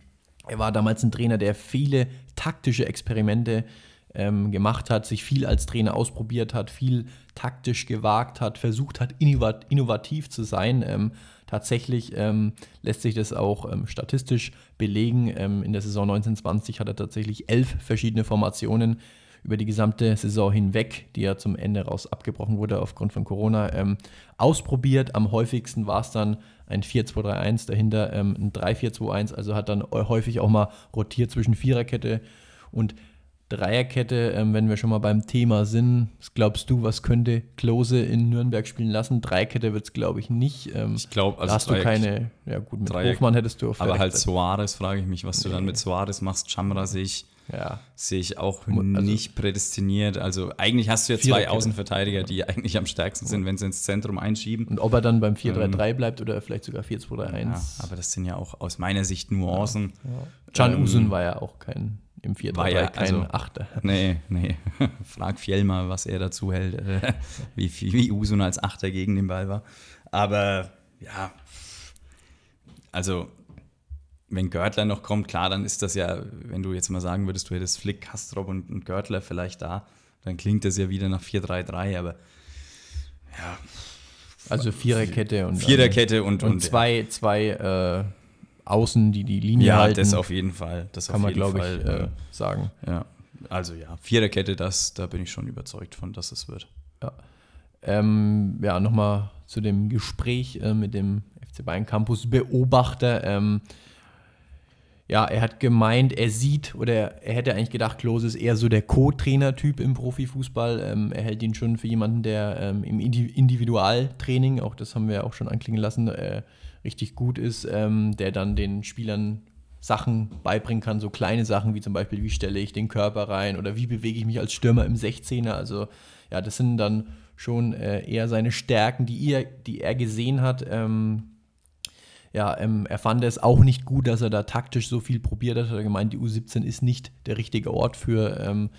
er war damals ein Trainer, der viele taktische Experimente ähm, gemacht hat, sich viel als Trainer ausprobiert hat, viel taktisch gewagt hat, versucht hat, innovat innovativ zu sein. Ähm, tatsächlich ähm, lässt sich das auch ähm, statistisch belegen. in der Saison 1920 hat er tatsächlich elf verschiedene Formationen äh, über die gesamte Saison hinweg, die ja zum Ende raus abgebrochen wurde aufgrund von Corona, ähm, ausprobiert. Am häufigsten war es dann ein 4-2-3-1, dahinter ähm, ein 3-4-2-1, also hat dann häufig auch mal rotiert zwischen Viererkette und Dreierkette, ähm, wenn wir schon mal beim Thema sind, was glaubst du, was könnte Klose in Nürnberg spielen lassen? Dreierkette wird es, glaube ich, nicht. Ähm, ich glaube, also hast Dreieck, du keine, ja gut, mit Dreieck, Hofmann hättest du auf Aber halt Seite. Suarez, frage ich mich, was nee. du dann mit Suarez machst. Chamra sehe ich ja. Sehe ich auch also, nicht prädestiniert. Also eigentlich hast du ja zwei Außenverteidiger, die eigentlich am stärksten sind, wenn sie ins Zentrum einschieben. Und ob er dann beim 4-3-3 ähm, bleibt oder vielleicht sogar 4-2-3-1. Ja, aber das sind ja auch aus meiner Sicht Nuancen. Ja, ja. Can ähm, Usun war ja auch kein im 4-3-3 war ja, kein also, Achter. Nee, nee. [laughs] Frag Fjellmer, was er dazu hält, äh, wie, wie Usun als Achter gegen den Ball war. Aber ja, also wenn Görtler noch kommt, klar, dann ist das ja, wenn du jetzt mal sagen würdest, du hättest Flick, Kastrop und, und Görtler vielleicht da, dann klingt das ja wieder nach 4-3-3, aber ja. Also Viererkette und Viererkette und, und, und zwei, zwei äh, Außen, die die Linie ja, halten. Ja, das auf jeden Fall. Das kann man, glaube ich, äh, äh, sagen. Ja, also ja, Viererkette, das, da bin ich schon überzeugt von, dass es wird. Ja, ähm, ja nochmal zu dem Gespräch äh, mit dem FC Bayern Campus Beobachter. Ähm, ja, er hat gemeint, er sieht oder er hätte eigentlich gedacht, Klose ist eher so der Co-Trainer-Typ im Profifußball. Ähm, er hält ihn schon für jemanden, der ähm, im Individualtraining, auch das haben wir auch schon anklingen lassen, äh, richtig gut ist, ähm, der dann den Spielern Sachen beibringen kann, so kleine Sachen wie zum Beispiel, wie stelle ich den Körper rein oder wie bewege ich mich als Stürmer im 16er. Also ja, das sind dann schon äh, eher seine Stärken, die, ihr, die er gesehen hat. Ähm, ja, ähm, er fand es auch nicht gut, dass er da taktisch so viel probiert hat. Er hat gemeint, die U17 ist nicht der richtige Ort für, ähm,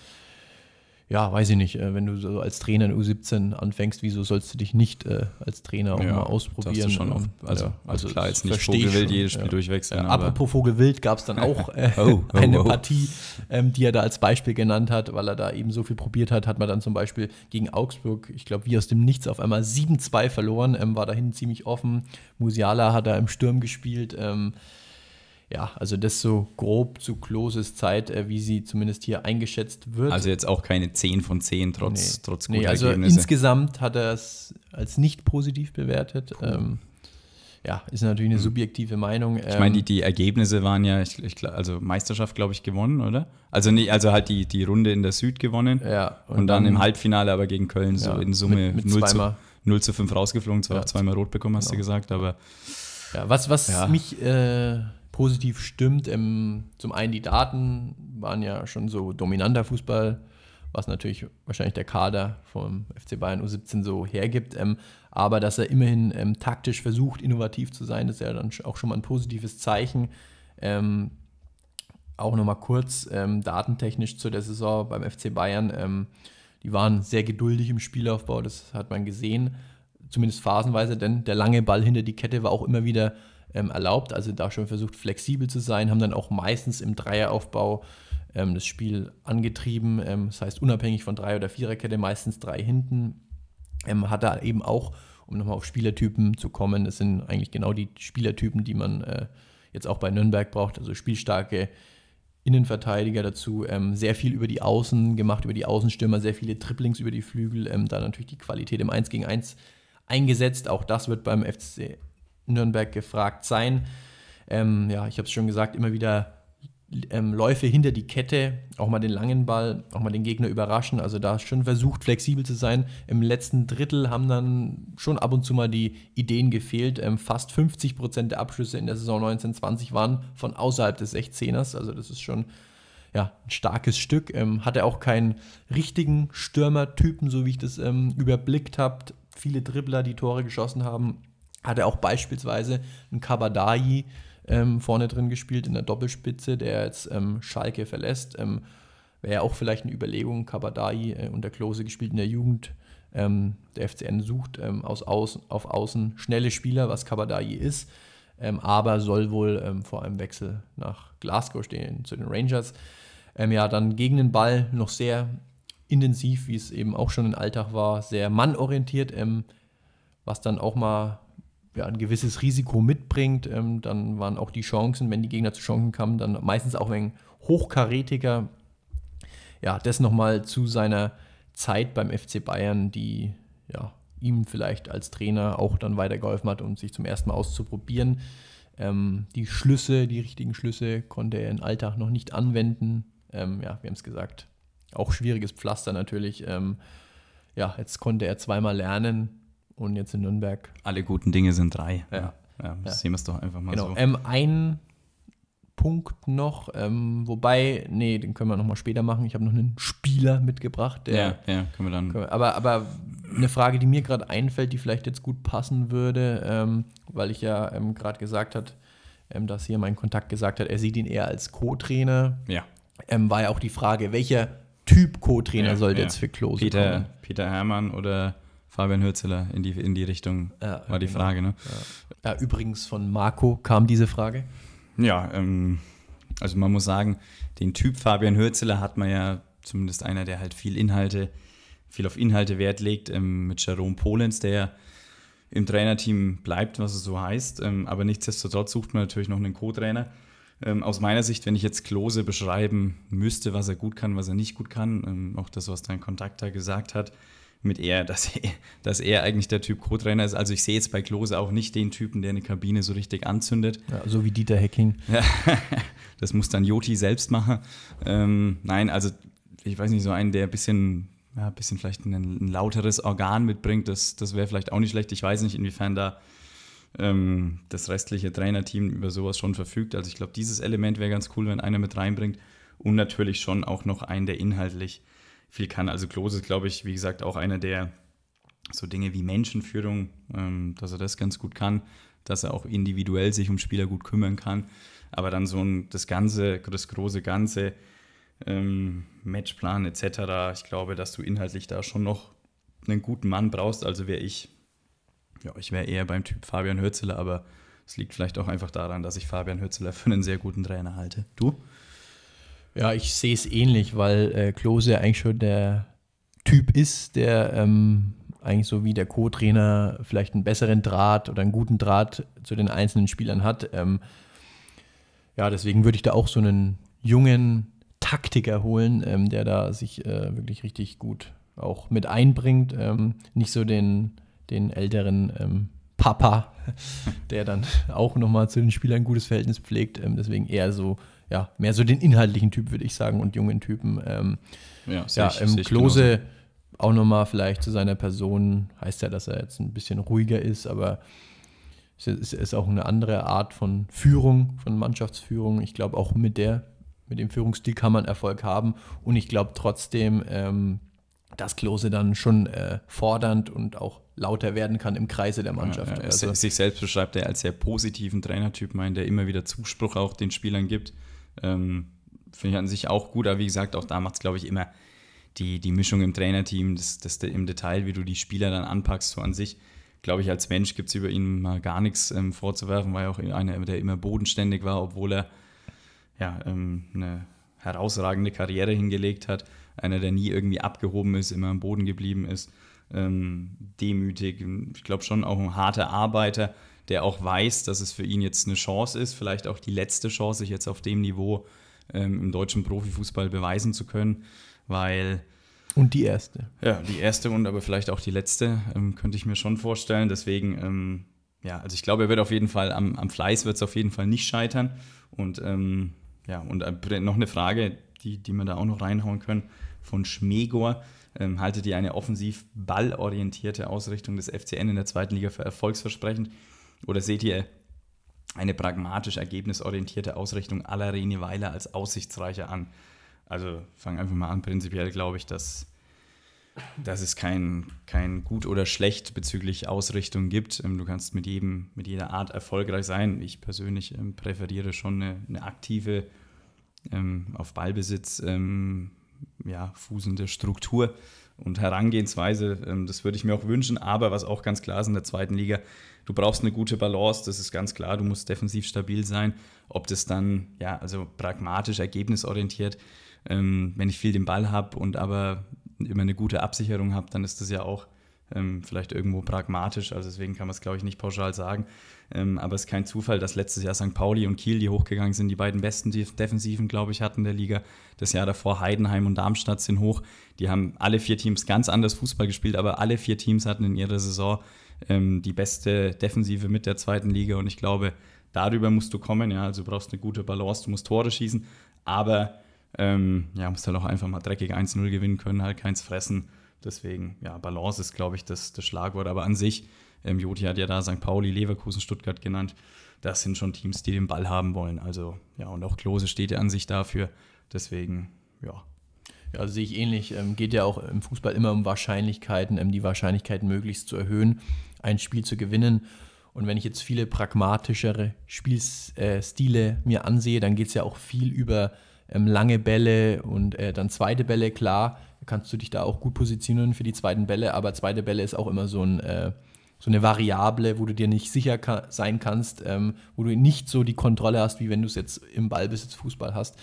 ja, weiß ich nicht, äh, wenn du so als Trainer in U17 anfängst, wieso sollst du dich nicht äh, als Trainer auch ja, mal ausprobieren? Schon oft, ähm, also, ja, also, also klar, jetzt nicht Vogelwild jedes Spiel ja. durchwechseln. Ja, apropos Vogelwild gab es dann auch [laughs] äh, oh, oh, eine oh. Partie, ähm, die er da als Beispiel genannt hat, weil er da eben so viel probiert hat, hat man dann zum Beispiel gegen Augsburg, ich glaube, wie aus dem Nichts auf einmal 7-2 verloren, ähm, war dahin ziemlich offen. Musiala hat da im Sturm gespielt. Ähm, ja, also das so grob zu Kloses Zeit, äh, wie sie zumindest hier eingeschätzt wird. Also jetzt auch keine 10 von 10, trotz, nee. trotz guter nee, also Ergebnisse. insgesamt hat er es als nicht positiv bewertet. Ähm, ja, ist natürlich eine mhm. subjektive Meinung. Ich meine, die, ähm, die Ergebnisse waren ja, ich, ich, also Meisterschaft, glaube ich, gewonnen, oder? Also nee, also halt die, die Runde in der Süd gewonnen. Ja. Und, und dann, dann, im Halbfinale aber gegen Köln so ja, in Summe mit, mit 0, zu, 0 zu 5 rausgeflogen, zwar ja, auch zweimal rot bekommen, hast genau. du gesagt, aber. Ja, was, was ja. mich äh, positiv stimmt. Ähm, zum einen die Daten waren ja schon so dominanter Fußball, was natürlich wahrscheinlich der Kader vom FC Bayern U17 so hergibt. Ähm, aber dass er immerhin ähm, taktisch versucht, innovativ zu sein, ist ja dann auch schon mal ein positives Zeichen. Ähm, auch nochmal kurz datentechnisch zu der Saison beim FC Bayern. die waren sehr geduldig im Spielaufbau, das hat man gesehen, zumindest phasenweise, denn der lange Ball hinter die Kette war auch immer wieder ähm, erlaubt. Also da schon versucht, flexibel zu sein, haben dann auch meistens im Dreieraufbau ähm, das Spiel angetrieben. Ähm, das heißt, unabhängig von Drei- oder Viererkette, meistens drei hinten. Ähm, hat da eben auch, um nochmal auf Spielertypen zu kommen, das sind eigentlich genau die Spielertypen, die man äh, jetzt auch bei Nürnberg braucht. Also spielstarke Innenverteidiger dazu, ähm, sehr viel über die Außen gemacht, über die Außenstürmer, sehr viele Triplings über die Flügel, ähm, da natürlich die Qualität im 1 gegen 1 eingesetzt. Auch das wird beim FC, Nürnberg gefragt sein. Ähm, ja, ich habe es schon gesagt, immer wieder ähm, Läufe hinter die Kette, auch mal den langen Ball, auch mal den Gegner überraschen. Also da schon versucht, flexibel zu sein. Im letzten Drittel haben dann schon ab und zu mal die Ideen gefehlt. Ähm, fast 50 Prozent der Abschlüsse in der Saison 1920 waren von außerhalb des 16ers. Also das ist schon ja, ein starkes Stück. Ähm, hatte auch keinen richtigen Stürmertypen, so wie ich das ähm, überblickt habe. Viele Dribbler, die Tore geschossen haben hat er auch beispielsweise einen Kabadai ähm, vorne drin gespielt in der Doppelspitze, der jetzt ähm, Schalke verlässt. Ähm, Wäre auch vielleicht eine Überlegung, Kabadai äh, unter Klose gespielt in der Jugend. Ähm, der FCN sucht ähm, aus außen, auf Außen schnelle Spieler, was Kabadai ist, ähm, aber soll wohl vor einem Wechsel nach Glasgow stehen zu den Rangers. ja, dann gegen den Ball noch sehr intensiv, wie es eben auch schon im Alltag war, sehr mannorientiert, was dann auch mal ja, ein gewisses Risiko mitbringt, ähm, dann waren auch die Chancen, wenn die Gegner zu Chancen kamen, dann meistens auch ein hochkarätiger. Ja, das nochmal zu seiner Zeit beim FC Bayern, die ja, ihm vielleicht als Trainer auch dann weitergeholfen hat, um sich zum ersten Mal auszuprobieren. Ähm, die Schlüsse, die richtigen Schlüsse konnte er im Alltag noch nicht anwenden. Ähm, ja, wir haben es gesagt. Auch schwieriges Pflaster natürlich. Ähm, ja, jetzt konnte er zweimal lernen, und jetzt in Nürnberg. Alle guten Dinge sind drei. Ja. ja, ja. Sehen wir es doch einfach mal genau. so. Ähm, ein Punkt noch, ähm, wobei, nee, den können wir nochmal später machen. Ich habe noch einen Spieler mitgebracht. Der, ja, ja, können wir dann. Können wir, aber, aber eine Frage, die mir gerade einfällt, die vielleicht jetzt gut passen würde, ähm, weil ich ja ähm, gerade gesagt hat, ähm, dass hier mein Kontakt gesagt hat, er sieht ihn eher als Co-Trainer. Ja. Ähm, war ja auch die Frage, welcher Typ Co-Trainer ja, sollte ja. jetzt für Klose Peter, kommen? Peter Hermann oder Fabian Hürzeler in die, in die Richtung ja, war die genau. Frage. Ne? Ja. ja. übrigens von Marco kam diese Frage. Ja, ähm, also man muss sagen, den Typ Fabian Hürzeler hat man ja zumindest einer, der halt viel Inhalte, viel auf Inhalte Wert legt, ähm, mit Jerome Polenz, der im Trainerteam bleibt, was es so heißt. Ähm, aber nichtsdestotrotz sucht man natürlich noch einen Co-Trainer. Ähm, aus meiner Sicht, wenn ich jetzt Klose beschreiben müsste, was er gut kann, was er nicht gut kann, ähm, auch das, was dein Kontakt da gesagt hat, mit er, dass er, dass er eigentlich der Typ Co-Trainer ist. Also ich sehe jetzt bei Klose auch nicht den Typen, der eine Kabine so richtig anzündet. Ja, so wie Dieter Hecking. [laughs] das muss dann Joti selbst machen. Ähm, nein, also ich weiß nicht, so einen, der ein bisschen, ja, ein bisschen vielleicht ein, ein lauteres Organ mitbringt, das, das wäre vielleicht auch nicht schlecht. Ich weiß nicht, inwiefern da ähm, das restliche Trainerteam über sowas schon verfügt. Also ich glaube, dieses Element wäre ganz cool, wenn einer mit reinbringt. Und natürlich schon auch noch einen, der inhaltlich viel kann. Also Klose ist, glaube ich, wie gesagt, auch einer der so Dinge wie Menschenführung, ähm, dass er das ganz gut kann, dass er auch individuell sich um Spieler gut kümmern kann. Aber dann so ein, das ganze, das große Ganze, ähm, Matchplan etc., ich glaube, dass du inhaltlich da schon noch einen guten Mann brauchst. Also wäre ich, ja, ich wäre eher beim Typ Fabian Hürzeler, aber es liegt vielleicht auch einfach daran, dass ich Fabian Hürzeler für einen sehr guten Trainer halte. Du? Ja, ich sehe es ähnlich, weil äh, Klose eigentlich schon der Typ ist, der ähm, eigentlich so wie der Co-Trainer vielleicht einen besseren Draht oder einen guten Draht zu den einzelnen Spielern hat. Ähm, ja, deswegen würde ich da auch so einen jungen Taktiker holen, ähm, der da sich äh, wirklich richtig gut auch mit einbringt. Ähm, nicht so den, den älteren ähm, Papa, [laughs] der dann auch nochmal zu den Spielern ein gutes Verhältnis pflegt. Ähm, deswegen eher so ja, mehr so den inhaltlichen Typ, würde ich sagen, und jungen Typen. Ähm, ja, ja ich, ähm, Klose genauso. auch nochmal vielleicht zu seiner Person, heißt ja, dass er jetzt ein bisschen ruhiger ist, aber es ist, ist auch eine andere Art von Führung, von Mannschaftsführung. Ich glaube, auch mit der, mit dem Führungsstil kann man Erfolg haben. Und ich glaube trotzdem, ähm, dass Klose dann schon äh, fordernd und auch lauter werden kann im Kreise der Mannschaft. Ja, ja. Also, sich selbst beschreibt er als sehr positiven Trainertyp, meint, der immer wieder Zuspruch auch den Spielern gibt. Ähm, Finde ich an sich auch gut, aber wie gesagt, auch da macht es, glaube ich, immer die, die Mischung im Trainerteam, das, das im Detail, wie du die Spieler dann anpackst, so an sich. Glaube ich, als Mensch gibt es über ihn mal gar nichts ähm, vorzuwerfen, weil er auch einer, der immer bodenständig war, obwohl er ja, ähm, eine herausragende Karriere hingelegt hat. Einer, der nie irgendwie abgehoben ist, immer am Boden geblieben ist, ähm, demütig. Ich glaube schon auch ein harter Arbeiter, der auch weiß, dass es für ihn jetzt eine Chance ist, vielleicht auch die letzte Chance, sich jetzt auf dem Niveau ähm, im deutschen Profifußball beweisen zu können, weil. Und die erste. Ja, die erste und aber vielleicht auch die letzte, ähm, könnte ich mir schon vorstellen. Deswegen, ähm, ja, also ich glaube, er wird auf jeden Fall, am, am Fleiß wird es auf jeden Fall nicht scheitern. Und ähm, ja, und äh, noch eine Frage, die, die wir da auch noch reinhauen können, von Schmegor. Ähm, haltet ihr eine offensiv ballorientierte Ausrichtung des FCN in der zweiten Liga für erfolgsversprechend? oder seht ihr eine pragmatisch ergebnisorientierte Ausrichtung aller Rene Weiler als aussichtsreicher an? Also fang einfach mal an, prinzipiell glaube ich, dass, dass es kein, kein Gut oder Schlecht bezüglich Ausrichtung gibt. Ähm, du kannst mit jedem, mit jeder Art erfolgreich sein. Ich persönlich ähm, präferiere schon eine, eine aktive, ähm, auf Ballbesitz ähm, ja, fußende Struktur und Herangehensweise. Ähm, das würde ich mir auch wünschen. Aber was auch ganz klar ist in der zweiten Liga, Du brauchst eine gute Balance, das ist ganz klar. Du musst defensiv stabil sein. Ob das dann, ja, also pragmatisch, ergebnisorientiert, ähm, wenn ich viel den Ball habe und aber immer eine gute Absicherung habe, dann ist das ja auch ähm, vielleicht irgendwo pragmatisch. Also deswegen kann man es, glaube ich, nicht pauschal sagen. Ähm, aber es ist kein Zufall, dass letztes Jahr St. Pauli und Kiel, die hochgegangen sind, die beiden besten Defensiven, glaube ich, hatten der Liga. Das Jahr davor Heidenheim und Darmstadt sind hoch. Die haben alle vier Teams ganz anders Fußball gespielt, aber alle vier Teams hatten in ihrer Saison ähm, die beste Defensive mit der zweiten Liga. Und ich glaube, darüber musst du kommen. Ja, also du brauchst eine gute Balance, du musst Tore schießen, aber ähm, ja, musst halt auch einfach mal dreckig 1-0 gewinnen können, halt keins fressen. Deswegen, ja, Balance ist, glaube ich, das, das Schlagwort. Aber an sich, ähm, Joti hat ja da St. Pauli, Leverkusen, Stuttgart genannt. Das sind schon Teams, die den Ball haben wollen. Also, ja, und auch Klose steht ja an sich dafür. Deswegen, ja, Ja, sehe ich ähnlich. Ähm, geht ja auch im Fußball immer um Wahrscheinlichkeiten, ähm, die Wahrscheinlichkeiten möglichst zu erhöhen, ein Spiel zu gewinnen. Und wenn ich jetzt viele pragmatischere Spielstile äh, mir ansehe, dann geht es ja auch viel über ähm, lange Bälle und äh, dann zweite Bälle. Klar, kannst du dich da auch gut positionieren für die zweiten Bälle, aber zweite Bälle ist auch immer so, ein, äh, so eine Variable, wo du dir nicht sicher ka sein kannst, ähm, wo du nicht so die Kontrolle hast, wie wenn du es jetzt im Ballbesitz Fußball hast.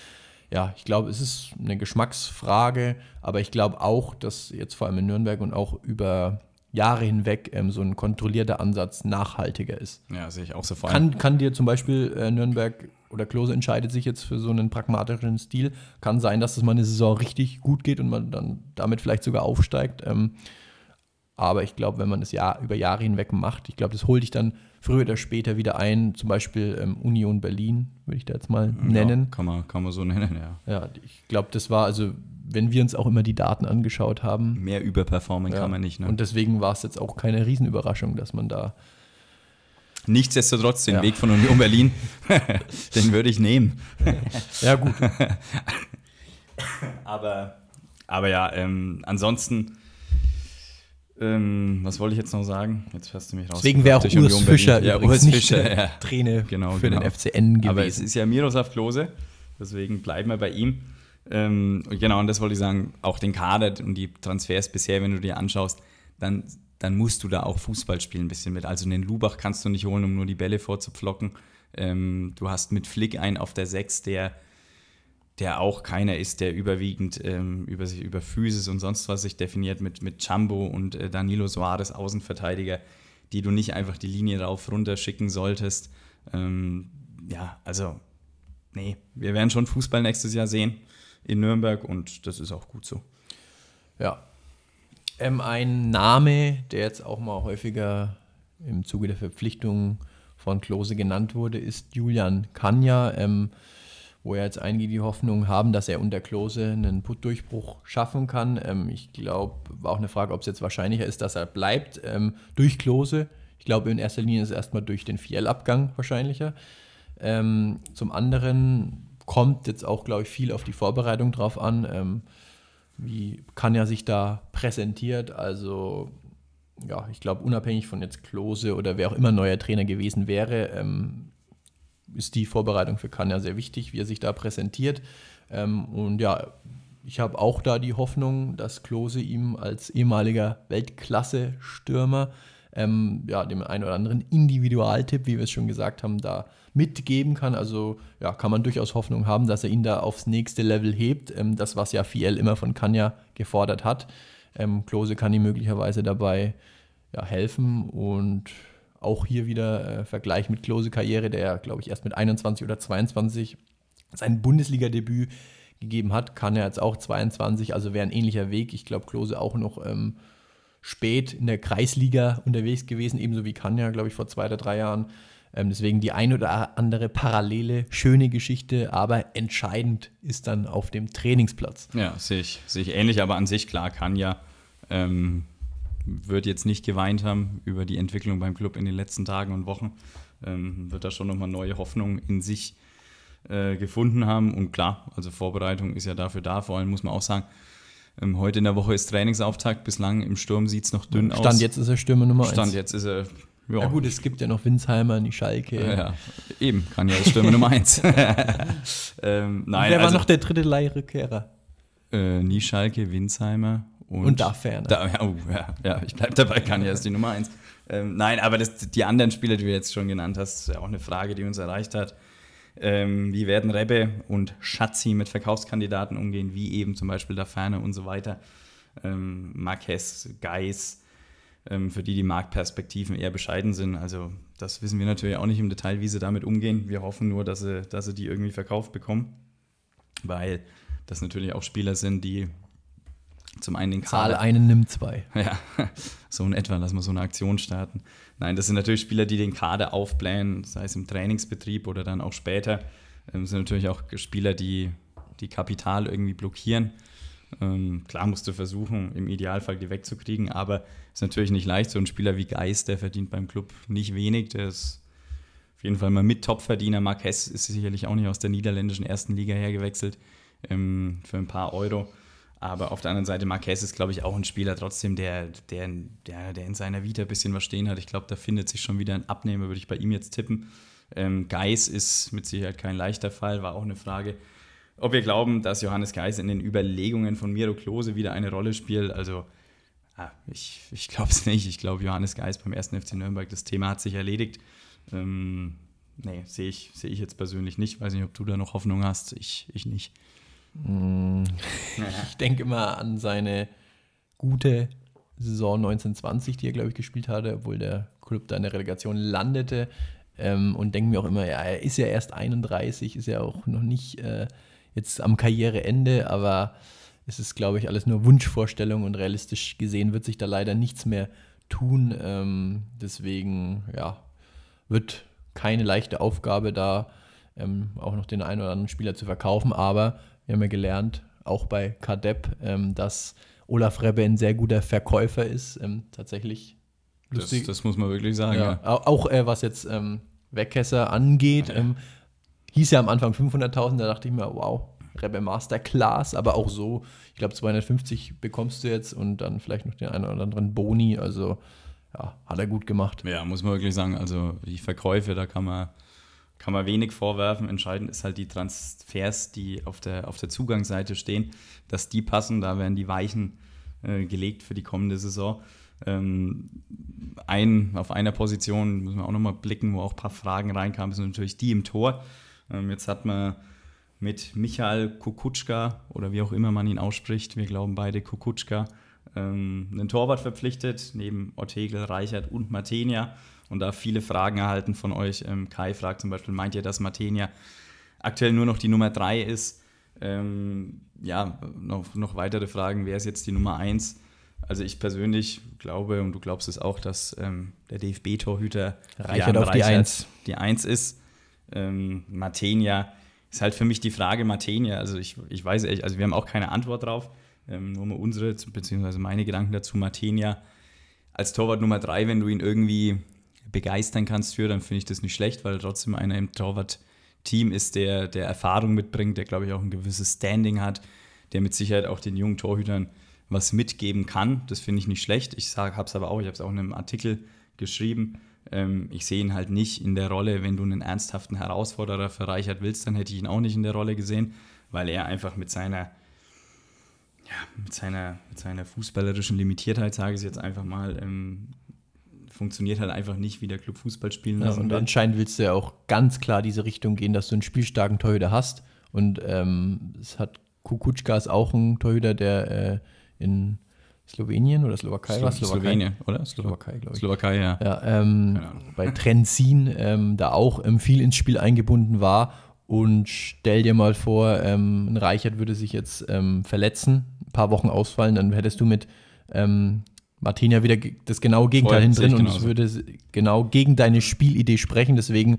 Ja, ich glaube, es ist eine Geschmacksfrage, aber ich glaube auch, dass jetzt vor allem in Nürnberg und auch über Jahre hinweg ähm, so ein kontrollierter Ansatz nachhaltiger ist. Ja, sehe ich auch so vor. Kann, kann dir zum Beispiel äh, Nürnberg oder Klose entscheidet sich jetzt für so einen pragmatischen Stil. Kann sein, dass es mal eine Saison richtig gut geht und man dann damit vielleicht sogar aufsteigt. Ähm, aber ich glaube, wenn man das Jahr über Jahre hinweg macht, ich glaube, das holt dich dann früher oder später wieder ein. Zum Beispiel ähm, Union Berlin, würde ich da jetzt mal nennen. Ja, kann, man, kann man so [laughs] nennen, ja. Ja, ich glaube, das war, also wenn wir uns auch immer die Daten angeschaut haben. Mehr überperformen ja. kann man nicht, ne? Und deswegen war es jetzt auch keine Riesenüberraschung, dass man da Nichtsdestotrotz den ja. Weg von Union Berlin, [laughs] den würde ich nehmen. ja, gut. [laughs] aber, aber ja, ähm, ansonsten, ähm, was wollte ich jetzt noch sagen? Jetzt fährst du mich raus. Deswegen wäre auch Urs Union Fischer, Berlin. ja, Urs Fischer ja. Träne genau, für genau. den FCN gewesen. Aber es ist ja Miroslav Klose, deswegen bleiben wir bei ihm. Ähm, genau, und das wollte ich sagen, auch den Kader und die Transfers bisher, wenn du dir anschaust, dann dann musst du da auch Fußball spielen ein bisschen mit. Also den Lubach kannst du nicht holen, um nur die Bälle vorzupflocken. Ähm, du hast mit Flick einen auf der Sechs, der, der auch keiner ist, der überwiegend ähm, über, sich, über Physis und sonst was sich definiert, mit, mit Chambo und äh, Danilo Soares, Außenverteidiger, die du nicht einfach die Linie rauf runter schicken solltest. Ähm, ja, also, nee, wir werden schon Fußball nächstes Jahr sehen in Nürnberg und das ist auch gut so. Ja, ähm, ein Name, der jetzt auch mal häufiger im Zuge der Verpflichtungen von Klose genannt wurde, ist Julian Kanya, ähm, wo ja jetzt einige die Hoffnung haben, dass er unter Klose einen Durchbruch schaffen kann. Ähm, ich glaube, war auch eine Frage, ob es jetzt wahrscheinlicher ist, dass er bleibt ähm, durch Klose. Ich glaube, in erster Linie ist es erstmal durch den Fiel-Abgang wahrscheinlicher. Ähm, zum anderen kommt jetzt auch, glaube ich, viel auf die Vorbereitung drauf an. Ähm, wie Kanja sich da präsentiert. Also ja, ich glaube, unabhängig von jetzt Klose oder wer auch immer neuer Trainer gewesen wäre, ähm, ist die Vorbereitung für Kanja sehr wichtig, wie er sich da präsentiert. Ähm, und ja, ich habe auch da die Hoffnung, dass Klose ihm als ehemaliger Weltklasse-Stürmer ähm, ja, dem einen oder anderen Individualtipp, wie wir es schon gesagt haben, da mitgeben kann. Also ja, kann man durchaus Hoffnung haben, dass er ihn da aufs nächste Level hebt. Ähm, das, was ja Fiel immer von Kanya gefordert hat. Ähm, Klose kann ihm möglicherweise dabei ja, helfen und auch hier wieder äh, Vergleich mit Klose Karriere, der glaube ich erst mit 21 oder 22 sein Bundesliga-Debüt gegeben hat, kann er jetzt auch 22, also wäre ein ähnlicher Weg. Ich glaube, Klose auch noch ähm, spät in der Kreisliga unterwegs gewesen, ebenso wie Kanya, glaube ich, vor zwei oder drei Jahren. Ähm, deswegen die ein oder andere parallele, schöne Geschichte, aber entscheidend ist dann auf dem Trainingsplatz. Ja, sehe ich, seh ich ähnlich, aber an sich klar, kann ja. Ähm, wird jetzt nicht geweint haben über die Entwicklung beim Club in den letzten Tagen und Wochen. Ähm, wird da schon nochmal neue Hoffnung in sich äh, gefunden haben. Und klar, also Vorbereitung ist ja dafür da. Vor allem muss man auch sagen, ähm, heute in der Woche ist Trainingsauftakt. Bislang im Sturm sieht es noch dünn Stand aus. Stand jetzt ist er Stürmer Nummer 1. Stand eins. jetzt ist er ja. Na gut, es gibt ja noch Winsheimer, die Schalke. Ja, ja. Eben, kann ja Stürmer Nummer 1. [laughs] ähm, nein, Wer war also noch der dritte Leihrückkehrer? Äh, Nieschalke, Winsheimer und, und da ferner. Da, ja, oh, ja, ja, ich bleibe dabei, Kanye ist die Nummer 1. Ähm, nein, aber das, die anderen Spieler, die du jetzt schon genannt hast, ist ja auch eine Frage, die uns erreicht hat. Ähm, wie werden Rebbe und Schatzi mit Verkaufskandidaten umgehen, wie eben zum Beispiel da ferner und so weiter. Ähm, Marquez, Geis, ähm, für die die Marktperspektiven eher bescheiden sind. Also das wissen wir natürlich auch nicht im Detail, wie sie damit umgehen. Wir hoffen nur, dass sie, dass sie die irgendwie verkauft bekommen, weil das natürlich auch Spieler sind, die zum einen den Kader. Zahl einen nimmt zwei. [laughs] Ja, so in etwa, lass mal so eine Aktion starten. Nein, das sind natürlich Spieler, die den Kader aufblähen, sei es im Trainingsbetrieb oder dann auch später. Das ähm, sind natürlich auch Spieler, die, die Kapital irgendwie blockieren. Ähm, klar musst du versuchen, im Idealfall die wegzukriegen, aber ist natürlich nicht leicht. So ein Spieler wie Geist, der verdient beim Club nicht wenig, der ist auf jeden Fall mal mit Topverdiener. Marc Hess ist sicherlich auch nicht aus der niederländischen ersten Liga hergewechselt ähm, für ein paar Euro. Aber auf der anderen Seite, Marquez ist, glaube ich, auch ein Spieler trotzdem, der, der, der, der in seiner Vita ein bisschen was stehen hat. Ich glaube, da findet sich schon wieder ein Abnehmer, würde ich bei ihm jetzt tippen. Ähm, Geis ist mit Sicherheit kein leichter Fall, war auch eine Frage ob wir glauben, dass Johannes Geis in den Überlegungen von Miro Klose wieder eine Rolle spielt. Also ja, ah, ich, ich glaube es nicht. Ich glaube, Johannes Geis beim ersten FC Nürnberg, das Thema hat sich erledigt. Ähm, nee, sehe ich, seh ich jetzt persönlich nicht. Weiß nicht, ob du da noch Hoffnung hast. Ich, ich nicht. Mm. Ich denke immer an seine gute Saison 1920, die er, glaube ich, gespielt hatte, obwohl der Club da in der Relegation landete. Ähm, und denke mir auch immer, ja, er ist ja erst 31, ist ja auch noch nicht äh, jetzt am Karriereende, aber es ist, glaube ich, alles nur Wunschvorstellung und realistisch gesehen wird sich da leider nichts mehr tun. Ähm, deswegen, ja, wird keine leichte Aufgabe da, ähm, auch noch den einen oder anderen Spieler zu verkaufen. Aber wir haben ja gelernt, auch bei Kadepp, ähm, dass Olaf Rebbe ein sehr guter Verkäufer ist. Ähm, tatsächlich. Das, das, muss man wirklich sagen. Ja. Ja. Auch äh, was jetzt ähm, Wegkesser angeht. Ja. Ähm, Hieß ja am Anfang 500.000, da dachte ich mir, wow, Rebel Masterclass, aber auch so, ich glaube 250 bekommst du jetzt und dann vielleicht noch den einen oder anderen Boni, also ja, hat er gut gemacht. Ja, muss man wirklich sagen, also die Verkäufe, da kann man, kann man wenig vorwerfen. Entscheidend ist halt die Transfers, die auf der, auf der Zugangsseite stehen, dass die passen, da werden die Weichen äh, gelegt für die kommende Saison. Ähm, ein, auf einer Position müssen wir auch nochmal blicken, wo auch ein paar Fragen reinkamen, sind natürlich die im Tor. Ähm, jetzt hat man mit Michael Kukutschka oder wie auch immer man ihn ausspricht, wir glauben beide Kukutschka, ähm, einen Torwart verpflichtet, neben Ortegel, Reichert und Matenia. Und da viele Fragen erhalten von euch. Ähm, Kai fragt zum Beispiel, meint ihr, dass Matenia aktuell nur noch die Nummer 3 ist? Ähm, ja, noch, noch weitere Fragen, wer ist jetzt die Nummer 1? Also ich persönlich glaube, und du glaubst es auch, dass ähm, der DFB-Torhüter Reichert, Reichert auf die 1 die 1 ist ähm, Matenia. Ist halt für mich die Frage Matenia. Also ich, ich weiß echt, also wir haben auch keine Antwort drauf. Ähm, nur mal unsere, beziehungsweise meine Gedanken dazu. Matenia als Torwart Nummer drei, wenn du ihn irgendwie begeistern kannst für, dann finde ich das nicht schlecht, weil trotzdem einer im Torwart-Team ist, der, der Erfahrung mitbringt, der, glaube ich, auch ein gewisses Standing hat, der mit Sicherheit auch den jungen Torhütern was mitgeben kann. Das finde ich nicht schlecht. Ich habe es aber auch, ich habe es auch in einem Artikel geschrieben. Ähm, ich sehe ihn halt nicht in der Rolle, wenn du einen ernsthaften Herausforderer für Reichert willst, dann hätte ich ihn auch nicht in der Rolle gesehen, weil er einfach mit seiner, ja, mit seiner, mit seiner fußballerischen Limitiertheit, sage ich es jetzt einfach mal, ähm, funktioniert halt einfach nicht, wie der Club Fußball spielen lassen ja, Und will. anscheinend willst du ja auch ganz klar diese Richtung gehen, dass du einen spielstarken Torhüter hast. Und ähm, es hat Kukutschka ist auch ein Torhüter, der äh, in Slowenien oder Slowakei? Slo war Slowakei? Slowenien, oder? Slowakei, glaube ich. Slowakei, ja. ja ähm, bei Trenzin ähm, da auch ähm, viel ins Spiel eingebunden war. Und stell dir mal vor, ähm, ein Reichert würde sich jetzt ähm, verletzen, ein paar Wochen ausfallen, dann hättest du mit ähm, Martina wieder das genaue Gegenteil hin drin und es würde genau gegen deine Spielidee sprechen. Deswegen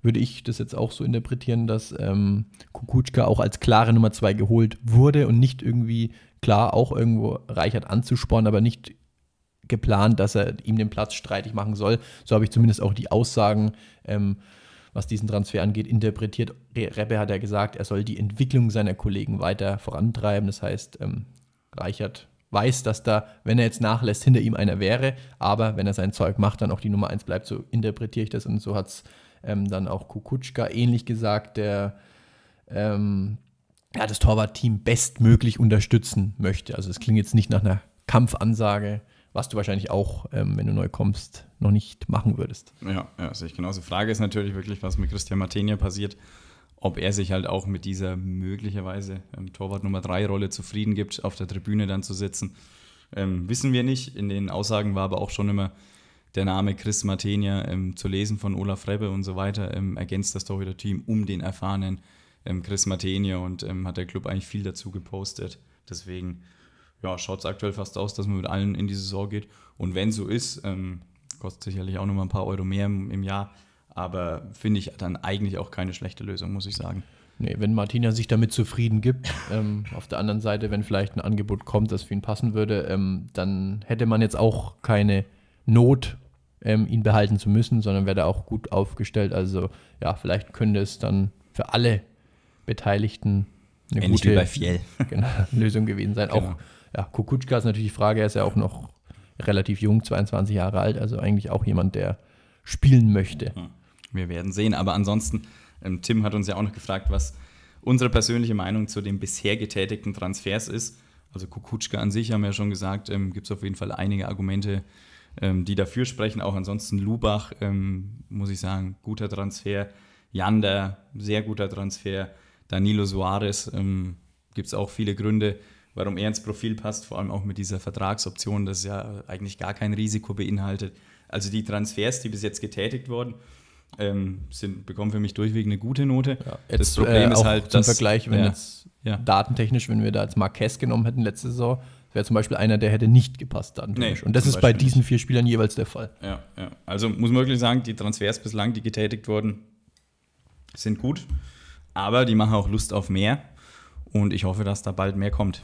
würde ich das jetzt auch so interpretieren, dass ähm, Kukutschka auch als klare Nummer zwei geholt wurde und nicht irgendwie klar auch irgendwo Reichert anzuspornen, aber nicht geplant, dass er ihm den Platz streitig machen soll. So habe ich zumindest auch die Aussagen, ähm, was diesen Transfer angeht, interpretiert. Reppe hat ja gesagt, er soll die Entwicklung seiner Kollegen weiter vorantreiben. Das heißt, ähm, Reichert weiß, dass da, wenn er jetzt nachlässt, hinter ihm einer wäre, aber wenn er sein Zeug macht, dann auch die Nummer eins bleibt. So interpretiere ich das und so hat es ähm, dann auch Kukutschka ähnlich gesagt, der ähm, ja, das Torwartteam bestmöglich unterstützen möchte. Also es klingt jetzt nicht nach einer Kampfansage, was du wahrscheinlich auch, ähm, wenn du neu kommst, noch nicht machen würdest. Ja, ja sehe ich genauso. Frage ist natürlich wirklich, was mit Christian Martenia passiert, ob er sich halt auch mit dieser möglicherweise ähm, Torwart Nummer 3 Rolle zufrieden gibt, auf der Tribüne dann zu sitzen. Ähm, wissen wir nicht. In den Aussagen war aber auch schon immer der Name Chris Martenia ähm, zu lesen von Olaf Rebbe und so weiter, ähm, ergänzt das Torhüter-Team um den erfahrenen ähm, Chris Matenia und ähm, hat der Club eigentlich viel dazu gepostet. Deswegen ja, schaut es aktuell fast aus, dass man mit allen in die Saison geht. Und wenn so ist, ähm, kostet sicherlich auch nochmal ein paar Euro mehr im, im Jahr. Aber finde ich dann eigentlich auch keine schlechte Lösung, muss ich sagen. Nee, wenn Martina sich damit zufrieden gibt, ähm, auf der anderen Seite, wenn vielleicht ein Angebot kommt, das für ihn passen würde, ähm, dann hätte man jetzt auch keine Not, ähm, ihn behalten zu müssen, sondern wäre da auch gut aufgestellt. Also ja, vielleicht könnte es dann für alle Beteiligten eine Ähnlich gute [laughs] genau, Lösung gewesen sein. Genau. Auch ja, Kukutschka ist natürlich die Frage, er ist ja auch noch relativ jung, 22 Jahre alt, also eigentlich auch jemand, der spielen möchte. Mhm. Wir werden sehen, aber ansonsten, ähm, Tim hat uns ja auch noch gefragt, was unsere persönliche Meinung zu den bisher getätigten Transfers ist. Also Kukutschka an sich, haben wir ja schon gesagt, ähm, gibt es auf jeden Fall einige Argumente, ähm, die dafür sprechen. Auch ansonsten Lubach, ähm, muss ich sagen, guter Transfer. Jander, sehr guter Transfer. Danilo Suarez ähm, gibt es auch viele Gründe, warum er ins Profil passt, vor allem auch mit dieser Vertragsoption, das ja eigentlich gar kein Risiko beinhaltet. Also die Transfers, die bis jetzt getätigt wurden, ähm, sind, bekommen für mich durchweg eine gute Note. Ja, jetzt, das Problem äh, ist halt, zum dass. Vergleich, wenn ja, jetzt ja. datentechnisch, wenn wir da als Marquez genommen hätten letzte Saison, wäre zum Beispiel einer, der hätte nicht gepasst dann. Nee, Und das ist bei diesen vier Spielern jeweils der Fall. Ja, ja. Also muss man wirklich sagen, die Transfers bislang, die getätigt wurden, sind gut. Aber die machen auch Lust auf mehr und ich hoffe, dass da bald mehr kommt.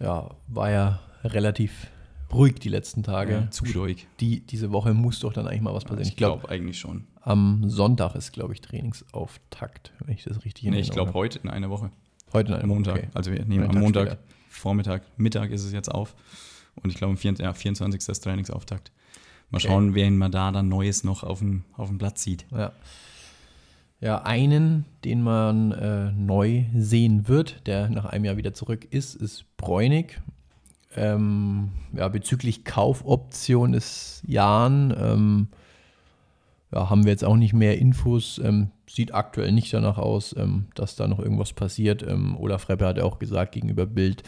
Ja, war ja relativ ruhig die letzten Tage. Ja, zu ruhig. Die, diese Woche muss doch dann eigentlich mal was passieren. Also ich glaube glaub, eigentlich schon. Am Sonntag ist, glaube ich, Trainingsauftakt, wenn ich das richtig erinnere. Nee, ich glaube heute in einer Woche. Heute in einer Montag. Woche. Okay. Also wir nehmen am Montag, später. Vormittag, Mittag ist es jetzt auf. Und ich glaube, am 24, ja, 24. ist Trainingsauftakt. Mal schauen, wen man da dann Neues noch auf dem, auf dem Platz sieht. Ja ja, einen, den man äh, neu sehen wird, der nach einem Jahr wieder zurück ist, ist Bräunig. Ähm, ja, bezüglich Kaufoption des Jahren ähm, ja, haben wir jetzt auch nicht mehr Infos. Ähm, sieht aktuell nicht danach aus, ähm, dass da noch irgendwas passiert. Ähm, Olaf Reppe hat ja auch gesagt gegenüber Bild,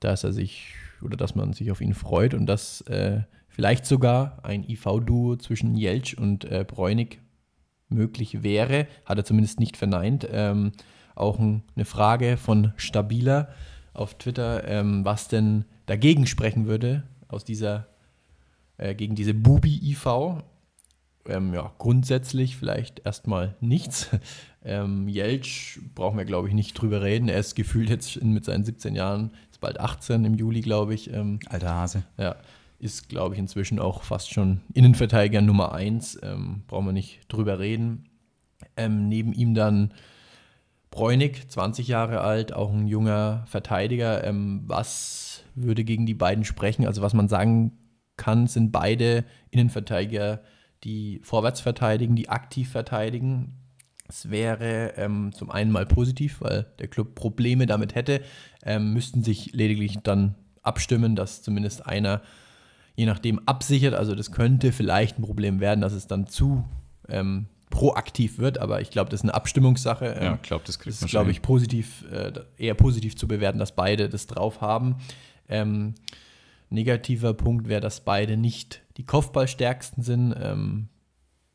dass er sich oder dass man sich auf ihn freut und dass äh, vielleicht sogar ein IV-Duo zwischen Jeltsch und äh, Bräunig möglich wäre, hat er zumindest nicht verneint. Ähm, auch ein, eine Frage von Stabiler auf Twitter, ähm, was denn dagegen sprechen würde aus dieser äh, gegen diese Bubi-IV. Ähm, ja, grundsätzlich vielleicht erstmal nichts. [laughs] Ähm, Jeltsch brauchen wir, glaube ich, nicht drüber reden. Er ist gefühlt jetzt mit seinen 17 Jahren, ist bald 18 im Juli, glaube ich. Ähm, Alter Hase. Ja ist, glaube ich, inzwischen auch fast schon Innenverteidiger Nummer 1. Ähm, brauchen wir nicht drüber reden. Ähm, neben ihm dann Bräunig, 20 Jahre alt, auch ein junger Verteidiger. Ähm, was würde gegen die beiden sprechen? Also was man sagen kann, sind beide Innenverteidiger, die vorwärts verteidigen, die aktiv verteidigen. Es wäre ähm, zum einen mal positiv, weil der Club Probleme damit hätte, ähm, müssten sich lediglich dann abstimmen, dass zumindest einer je nachdem absichert. Also das könnte vielleicht ein Problem werden, dass es dann zu ähm, proaktiv wird, aber ich glaube, das ist eine Abstimmungssache. ja, ich ähm, glaube, das kriegt das ist, glaube ich, positiv, äh, eher positiv zu bewerten, dass beide das drauf haben. Ähm, negativer Punkt wäre, dass beide nicht die Kopfballstärksten sind. Ähm,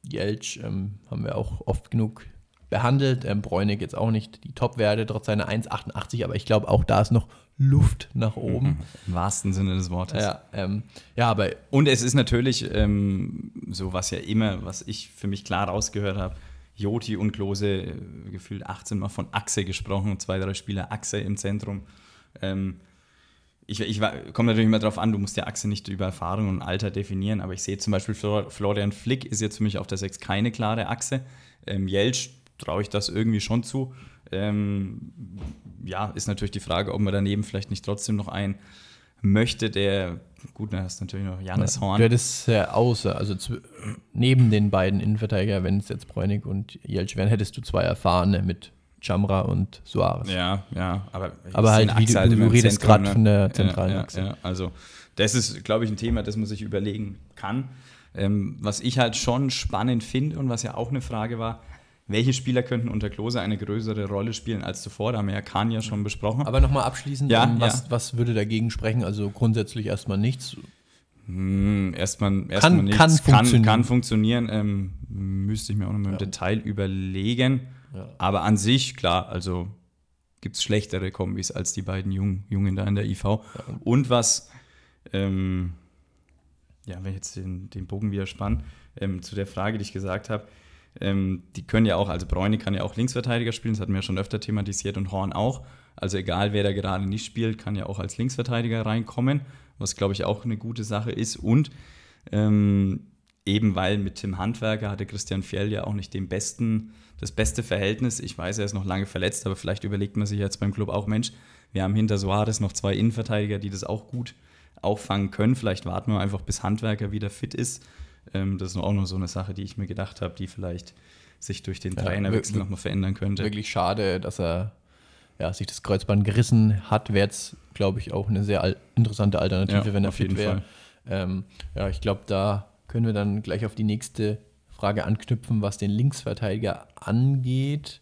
Jeltsch ähm, haben wir auch oft genug behandelt. Ähm, Bräunig jetzt auch nicht die Top-Werte, trotz seiner 1,88, aber ich glaube, auch da ist noch Luft nach oben. Mhm, mhm. Im wahrsten Sinne des Wortes. Ja, ähm, ja aber. Und es ist natürlich ähm, so, was ja immer, was ich für mich klar rausgehört habe. Joti und Klose, äh, gefühlt 18 Mal von Achse gesprochen, zwei, drei Spieler Achse im Zentrum. Ähm, ich, ich komme natürlich immer darauf an, du musst ja Achse nicht über Erfahrung und Alter definieren, aber ich sehe zum Beispiel, Florian Flick ist jetzt für mich auf der 6 keine klare Achse. Ähm, Jeltsch traue ich das irgendwie schon zu. Ähm, ja, ist natürlich die Frage, ob man daneben vielleicht nicht trotzdem noch einen möchte, der, gut, dann hast du natürlich noch Janis Horn. Du hättest ja außer, also zu, neben den beiden Innenverteidiger, wenn es jetzt Bräunig und Jeltsch wären, hättest du zwei erfahrene mit Chamra und Suarez. Ja, ja, aber, aber halt, wie du, halt du redest gerade ne? von der zentralen ja, ja, Achse. Ja, also, das ist, glaube ich, ein Thema, das man sich überlegen kann. Ähm, was ich halt schon spannend finde und was ja auch eine Frage war, welche Spieler könnten unter Klose eine größere Rolle spielen als zuvor? Da haben wir ja Kahn ja schon besprochen. Aber nochmal abschließend, ja, ähm, was, ja. was würde dagegen sprechen? Also grundsätzlich erstmal nichts. Hm, erstmal erst kann, nichts. Kann funktionieren. Kann, funktionieren. Ähm, müsste ich mir auch nochmal ja. im Detail überlegen. Ja. Aber an sich, klar, also gibt es schlechtere Kombis als die beiden Jungen, Jungen da in der IV. Ja. Und was, ähm, ja, wenn ich jetzt den, den Bogen wieder spann, ähm, zu der Frage, die ich gesagt habe, ähm, die können ja auch, also Bräune kann ja auch Linksverteidiger spielen, das hatten wir ja schon öfter thematisiert und Horn auch. Also egal, wer da gerade nicht spielt, kann ja auch als Linksverteidiger reinkommen, was glaube ich auch eine gute Sache ist. Und ähm, eben weil mit Tim Handwerker hatte Christian Fjell ja auch nicht den besten, das beste Verhältnis. Ich weiß, er ist noch lange verletzt, aber vielleicht überlegt man sich jetzt beim Club auch, Mensch, wir haben hinter Soares noch zwei Innenverteidiger, die das auch gut auffangen können. Vielleicht warten wir einfach, bis Handwerker wieder fit ist ähm, das ist auch noch so eine Sache, die ich mir gedacht habe, die vielleicht sich durch den Trainerwechsel nochmal verändern könnte. Wirklich schade, dass er ja, sich das Kreuzband gerissen hat, wäre jetzt, glaube ich, auch eine sehr al interessante Alternative, ja, wenn er fit wäre. Ähm, ja, ich glaube, da können wir dann gleich auf die nächste Frage anknüpfen, was den Linksverteidiger angeht.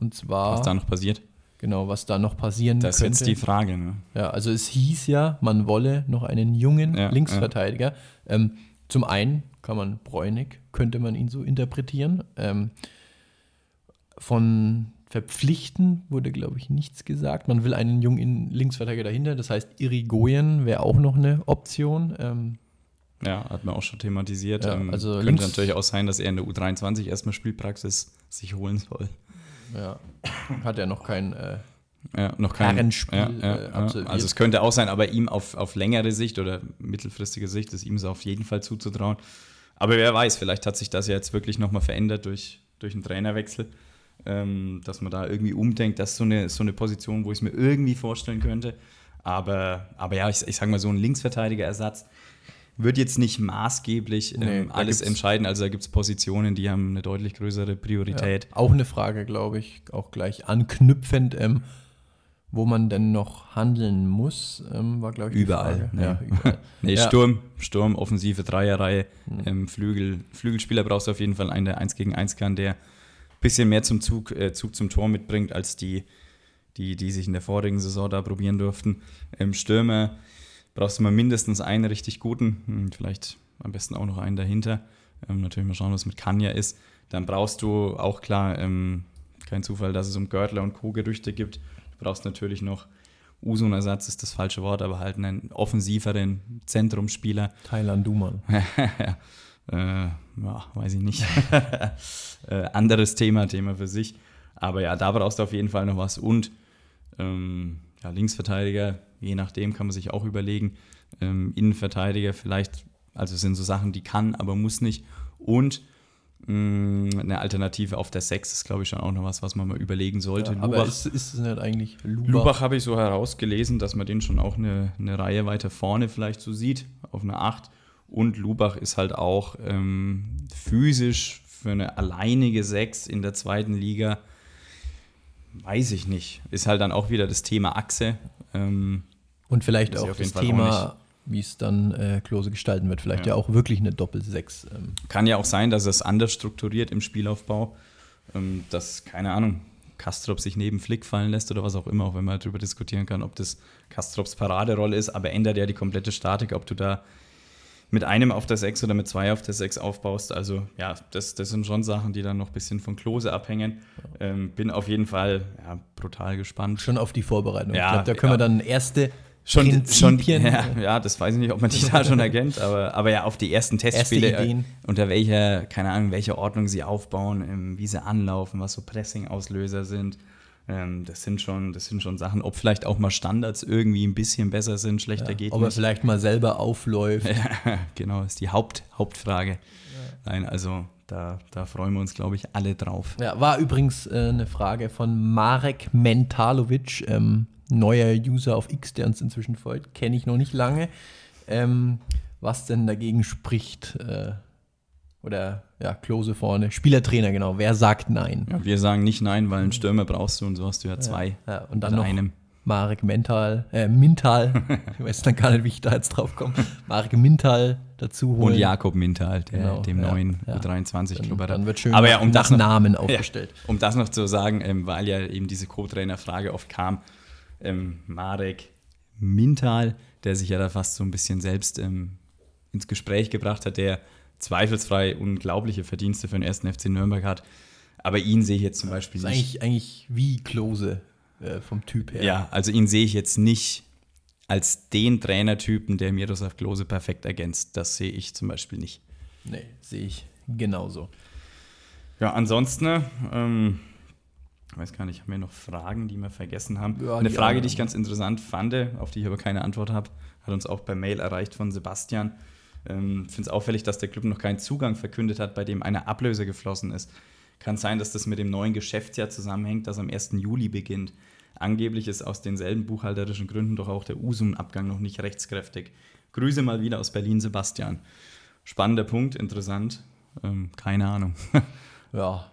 Und zwar. Was da noch passiert? Genau, was da noch passieren das könnte. Das ist jetzt die Frage. Ne? Ja, also es hieß ja, man wolle noch einen jungen ja, Linksverteidiger. Ähm, zum einen kann man Bräunig, könnte man ihn so interpretieren. Ähm, von verpflichten wurde, glaube ich, nichts gesagt. Man will einen jungen Linksverteidiger dahinter, das heißt Irigoyen wäre auch noch eine Option. Ähm, ja, hat man auch schon thematisiert. Ja, ähm, also ähm, könnte natürlich auch sein, dass er in der U23 erstmal Spielpraxis sich holen soll. Ja, hat er noch kein äh, ja, noch kein Herrenspiel ja, ja, äh, also absolviert. Also es könnte auch sein, aber ihm auf, auf längere Sicht oder mittelfristige Sicht ist ihm es auf jeden Fall zuzutrauen. Aber wer weiß, vielleicht hat sich das ja jetzt wirklich nochmal verändert durch, durch einen Trainerwechsel, ähm, dass man da irgendwie umdenkt. Das ist so eine, so eine Position, wo ich es mir irgendwie vorstellen könnte. Aber, aber ja, ich, ich sage mal, so ein Linksverteidigerersatz wird jetzt nicht maßgeblich ähm, nee, alles entscheiden. Also da gibt es Positionen, die haben eine deutlich größere Priorität. Ja, auch eine Frage, glaube ich, auch gleich anknüpfend. Ähm, wo man denn noch handeln muss, ähm, war, glaube ich, überall. Ne? Ja, überall. [laughs] nee, ja. Sturm, Sturm, offensive Dreierreihe, mhm. ähm, Flügel, Flügelspieler brauchst du auf jeden Fall einen, der 1 gegen 1 kann, der ein bisschen mehr zum Zug, äh, Zug zum Tor mitbringt, als die, die, die sich in der vorigen Saison da probieren durften. Ähm, Stürmer brauchst du mal mindestens einen richtig guten, hm, vielleicht am besten auch noch einen dahinter. Ähm, natürlich mal schauen, was mit Kanya ist. Dann brauchst du auch klar, ähm, kein Zufall, dass es um Görtler und Co. Gerüchte gibt Du brauchst natürlich noch Usun-Ersatz ist das falsche Wort, aber halt einen offensiveren Zentrumspieler. Thailand Duman. [laughs] äh, ja, weiß ich nicht. [laughs] äh, anderes Thema, Thema für sich. Aber ja, da brauchst du auf jeden Fall noch was. Und ähm, ja, Linksverteidiger, je nachdem kann man sich auch überlegen. Ähm, Innenverteidiger vielleicht, also sind so Sachen, die kann, aber muss nicht. Und Mm, eine Alternative auf der 6 ist, glaube ich, schon auch noch was, was man mal überlegen sollte. Ja, aber Lubach, ist, ist es nicht eigentlich Lubach? Lubach habe ich so herausgelesen, dass man den schon auch eine, eine Reihe weiter vorne vielleicht so sieht, auf eine 8. Und Lubach ist halt auch ähm, physisch für eine alleinige 6 in der zweiten Liga, weiß ich nicht. Ist halt dann auch wieder das Thema Achse. Ähm, Und vielleicht auch das Thema wie es dann äh, Klose gestalten wird. Vielleicht ja. ja, auch wirklich eine Doppel-6. Ähm. Kann ja auch sein, dass es anders strukturiert im Spielaufbau, ähm, dass, keine Ahnung, Kastrop sich neben Flick fallen lässt oder was auch immer, auch wenn man darüber diskutieren kann, ob das Kastrops Paraderolle ist, aber ändert ja die komplette Statik, ob du da mit einem auf der 6 oder mit zwei auf der 6 aufbaust. Also ja, das, das sind schon Sachen, die dann noch ein bisschen von Klose abhängen. Ähm, bin auf jeden Fall ja, brutal gespannt. Schon auf die Vorbereitung. Ja, ich glaube, da können wir dann erste schon, Prinzipien. Schon, ja, ja, das weiß ich nicht, ob man die da schon erkennt, aber, aber ja, auf die ersten Testspiele, äh, Erste unter welcher, keine Ahnung, welche Ordnung sie aufbauen, ähm, wie sie anlaufen, was so Pressing-Auslöser sind. Ähm, das sind, schon, das sind schon Sachen, ob vielleicht auch mal Standards irgendwie ein bisschen besser sind, schlechter ja, geht. Ob nicht. er vielleicht mal selber aufläuft. Ja, [laughs] genau, ist die Haupt, Hauptfrage. Ja. Nein, also da, da, freuen wir uns, glaube ich, alle drauf. Ja, war übrigens äh, eine Frage von Marek Mentalovic. Ähm, neuer User auf X, der uns inzwischen folgt, kenne ich noch nicht lange. Ähm, was denn dagegen spricht? Äh, oder ja, Klose vorne, Spielertrainer, genau. Wer sagt nein? Ja, wir sagen nicht nein, weil einen Stürmer brauchst du und so hast du ja zwei. Ja, ja. und dann noch einem. Marek Mental, äh, Mintal, [laughs] ich weiß dann gar nicht, wie ich da jetzt drauf komme. Marek Mintal dazu holen. Und Jakob Mintal, der, genau, dem ja, neuen u 23 Club dann, dann wird schön Aber ja, um das noch, Namen aufgestellt. um das noch zu sagen, ähm, weil ja eben diese Co-Trainer-Frage oft kam, ähm, Marek Mintal, der sich ja da fast so ein bisschen selbst ähm, ins Gespräch gebracht hat, der zweifelsfrei unglaubliche Verdienste für den ersten FC Nürnberg hat. Aber ihn sehe ich jetzt zum Beispiel das ist nicht. Eigentlich, eigentlich wie Klose äh, vom Typ her. Ja, also ihn sehe ich jetzt nicht als den Trainertypen, der Miroslav Klose perfekt ergänzt. Das sehe ich zum Beispiel nicht. Nee, sehe ich genauso. Ja, ansonsten ähm, ich weiß gar nicht, haben wir noch Fragen, die wir vergessen haben? Ja, Eine die Frage, die ich ganz interessant fand, auf die ich aber keine Antwort habe, hat uns auch per Mail erreicht von Sebastian. Ähm, Finde es auffällig, dass der Club noch keinen Zugang verkündet hat, bei dem eine Ablöse geflossen ist. Kann sein, dass das mit dem neuen Geschäftsjahr zusammenhängt, das am 1. Juli beginnt. Angeblich ist aus denselben buchhalterischen Gründen doch auch der Usum-Abgang noch nicht rechtskräftig. Grüße mal wieder aus Berlin, Sebastian. Spannender Punkt, interessant. Ähm, keine Ahnung. [laughs] ja,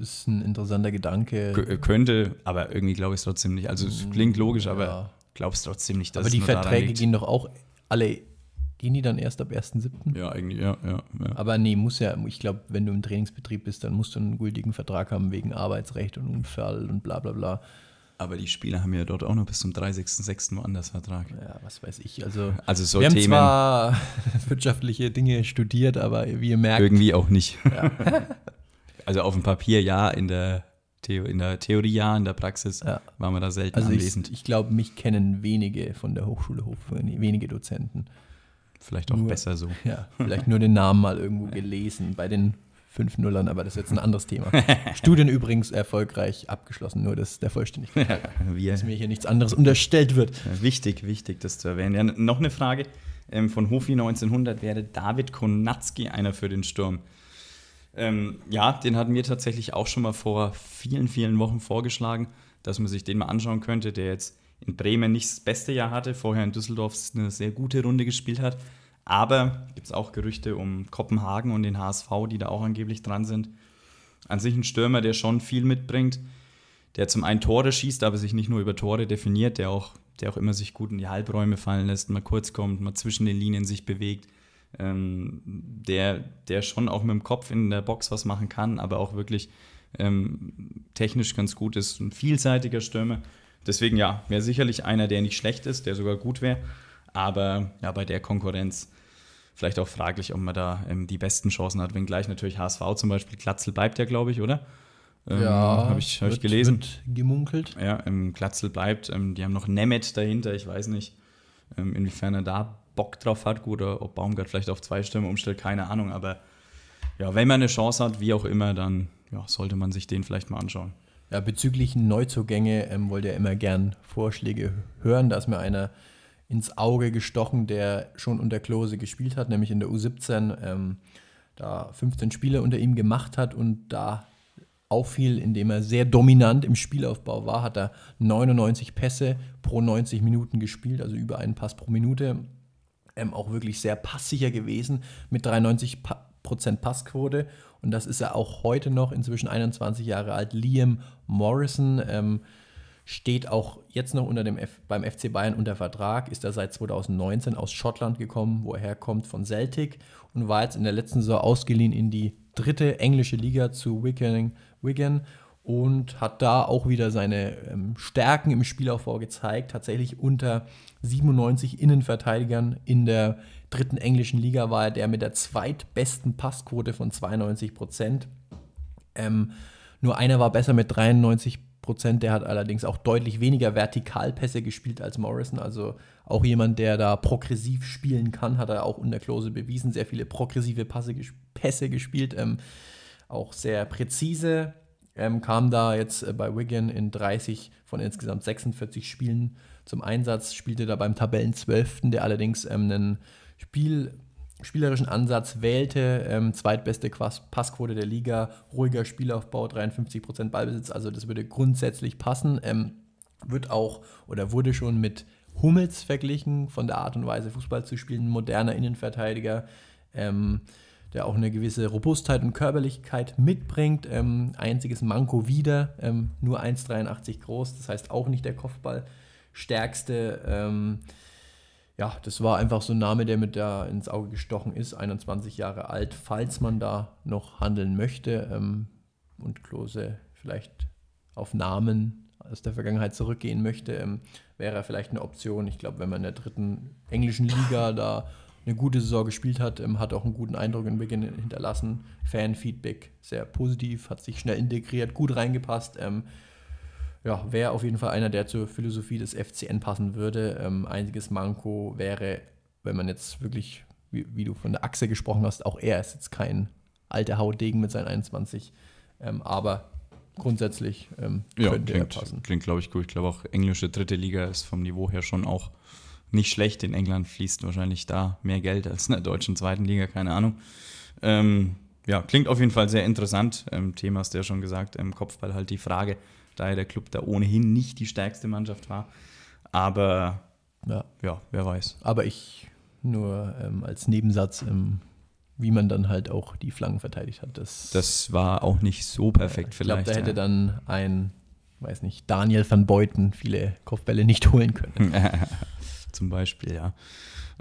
ist ein interessanter Gedanke. K äh, könnte, aber irgendwie glaube ich es trotzdem nicht. Also es mm, klingt logisch, aber ja. glaubst trotzdem nicht, dass Aber die Verträge gehen doch auch alle, gehen die dann erst ab 1.7.? Ja, eigentlich, ja, ja, ja, Aber nee, muss ja, ich glaube, wenn du im Trainingsbetrieb bist, dann musst du einen gültigen Vertrag haben wegen Arbeitsrecht und Unfall und bla bla bla. Aber die Spieler haben ja dort auch noch bis zum 30.06. woanders Vertrag. Ja, was weiß ich. Also, also so wir Themen, haben zwar [laughs] wirtschaftliche Dinge studiert, aber wie ihr merkt. Irgendwie auch nicht. Ja. [laughs] also auf dem Papier ja, in der, Theo, in der Theorie ja, in der Praxis ja. waren wir da selten also anwesend. Ich, ich glaube, mich kennen wenige von der Hochschule Hof, wenige Dozenten. Vielleicht auch nur, besser so. [laughs] Ja, vielleicht nur den Namen mal irgendwo gelesen bei den fünf Nullern, aber das ist jetzt ein anderes Thema. [laughs] Studien übrigens erfolgreich abgeschlossen, nur dass der Vollständigkeit. dass mir hier nichts anderes unterstellt wird. Ja, wichtig, wichtig, das zu erwähnen. Ja, noch eine Frage ähm, von Hofi 1900 wäre David Konatzki einer für den Sturm. Ähm, ja, den hatten wir tatsächlich auch schon mal vor vielen, vielen Wochen vorgeschlagen, dass man sich den mal anschauen könnte, der jetzt in Bremen nicht das beste Jahr hatte, vorher in Düsseldorf eine sehr gute Runde gespielt hat. Aber gibt es auch Gerüchte um Kopenhagen und den HSV, die da auch angeblich dran sind. An sich ein Stürmer, der schon viel mitbringt, der zum einen Tore schießt, aber sich nicht nur über Tore definiert, der auch, der auch immer sich gut in die Halbräume fallen lässt, mal kurz kommt, mal zwischen den Linien sich bewegt ähm, der, der schon auch mit dem Kopf in der Box was machen kann, aber auch wirklich ähm, technisch ganz gut ist, ein vielseitiger Stürmer. Deswegen ja, wäre sicherlich einer, der nicht schlecht ist, der sogar gut wäre, aber ja, bei der Konkurrenz vielleicht auch fraglich, ob man da ähm, die besten Chancen hat, wenngleich natürlich HSV zum Beispiel, Klatzel bleibt ja, glaube ich, oder? Ähm, ja, habe ich, hab ich gelesen. gemunkelt. Ja, ähm, Glatzel bleibt. Ähm, die haben noch Nemeth dahinter. Ich weiß nicht, ähm, inwiefern er da Bock drauf hat. Gut, oder äh, ob Baumgart vielleicht auf zwei Stimmen umstellt, keine Ahnung. Aber ja, wenn man eine Chance hat, wie auch immer, dann ja, sollte man sich den vielleicht mal anschauen. Ja, bezüglich Neuzugänge ähm, wollte er immer gern Vorschläge hören. Da ist mir einer ins Auge gestochen, der schon unter Klose gespielt hat, nämlich in der U17, ähm, da 15 Spiele unter ihm gemacht hat und da auffiel, indem er sehr dominant im Spielaufbau war, hat er 99 Pässe pro 90 Minuten gespielt, also über einen Pass pro Minute ähm, auch wirklich sehr passsicher gewesen mit 93 pa Prozent Passquote. Und das ist er auch heute noch, inzwischen 21 Jahre alt. Liam Morrison ähm, steht auch jetzt noch unter dem F beim FC Bayern unter Vertrag, ist er seit 2019 aus Schottland gekommen, wo er herkommt von Celtic und war jetzt in der letzten Saison ausgeliehen in die dritte englische Liga zu Wigan, Wigan und hat da auch wieder seine ähm, Stärken im Spielaufbau gezeigt. Tatsächlich unter 97 Innenverteidigern in der dritten englischen Liga war er der mit der zweitbesten Passquote von 92 Prozent. Ähm, nur einer war besser mit 93 Prozent. Der hat allerdings auch deutlich weniger Vertikalpässe gespielt als Morrison. Also auch jemand, der da progressiv spielen kann, hat er auch unter Klose bewiesen. Sehr viele progressive Passe, Pässe gespielt, ähm, auch sehr präzise ähm, kam da jetzt äh, bei Wigan in 30 von insgesamt 46 Spielen zum Einsatz, spielte da beim Tabellenzwölften, der allerdings ähm, einen Spiel, spielerischen Ansatz wählte, ähm, zweitbeste Passquote der Liga, ruhiger Spielaufbau, 53% Ballbesitz, also das würde grundsätzlich passen, ähm, wird auch oder wurde schon mit Hummels verglichen, von der Art und Weise Fußball zu spielen, moderner Innenverteidiger, ähm, der auch eine gewisse Robustheit und Körperlichkeit mitbringt. Ähm, einziges Manko wieder, ähm, nur 1,83 groß, das heißt auch nicht der Kopfballstärkste. Ähm, ja, das war einfach so ein Name, der mit da ins Auge gestochen ist, 21 Jahre alt, falls man da noch handeln möchte. Ähm, und Klose vielleicht auf Namen aus der Vergangenheit zurückgehen möchte, ähm, wäre er vielleicht eine Option. Ich glaube, wenn man in der dritten englischen Liga da eine gute Saison gespielt hat, ähm, hat auch einen guten Eindruck im Beginn hinterlassen. Fanfeedback sehr positiv, hat sich schnell integriert, gut reingepasst. Ähm, ja, wäre auf jeden Fall einer, der zur Philosophie des FCN passen würde. Ähm, einziges Manko wäre, wenn man jetzt wirklich, wie, wie, du von der Achse gesprochen hast, auch er ist jetzt kein alter Hautdegen mit seinen 21. Ähm, aber grundsätzlich ähm, könnte ja, klingt, er passen. Klingt, glaube ich, gut. Ich glaube auch englische dritte Liga ist vom Niveau her schon auch nicht schlecht. In England fließt wahrscheinlich da mehr Geld als in der deutschen zweiten Liga, keine Ahnung. Ähm, ja, klingt auf jeden Fall sehr interessant. Ähm, Thema hast du ja schon gesagt, im Kopfball halt die Frage, da ja der Club da ohnehin nicht die stärkste Mannschaft war. Aber ja, ja wer weiß. Aber ich nur ähm, als Nebensatz, ähm, wie man dann halt auch die Flanken verteidigt hat. Das, das war auch nicht so perfekt ich vielleicht. Ich glaube, da hätte ja. dann ein, weiß nicht, Daniel van Beuten viele Kopfbälle nicht holen können. [laughs] zum Beispiel, ja.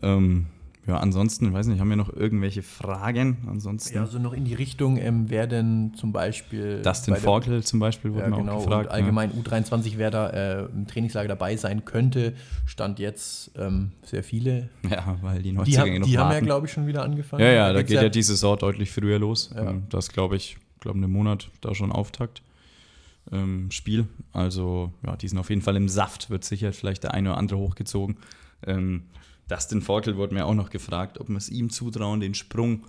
Ähm, ja, ansonsten, ich weiß nicht, haben wir noch irgendwelche Fragen? Ansonsten. Ja, so noch in die Richtung, ähm, wer denn zum Beispiel. Dustin bei Forkel zum Beispiel wurde ja, genau, auch gefragt. Und allgemein ne? U23, wer da äh, im Trainingslager dabei sein könnte, stand jetzt ähm, sehr viele. Ja, weil die Neuzugänge noch Die haben ja, glaube ich, schon wieder angefangen. Ja, ja, da, da geht ja, ja, die Saison deutlich früher los. Ja. Ähm, das glaube ich, glaube ich, einen Monat da schon Auftakt. Ähm, Spiel. Also, ja, die sind auf jeden Fall im Saft, wird sicher vielleicht der eine oder andere hochgezogen. Ähm, Dustin Fortel wurde mir auch noch gefragt, ob wir es ihm zutrauen, den Sprung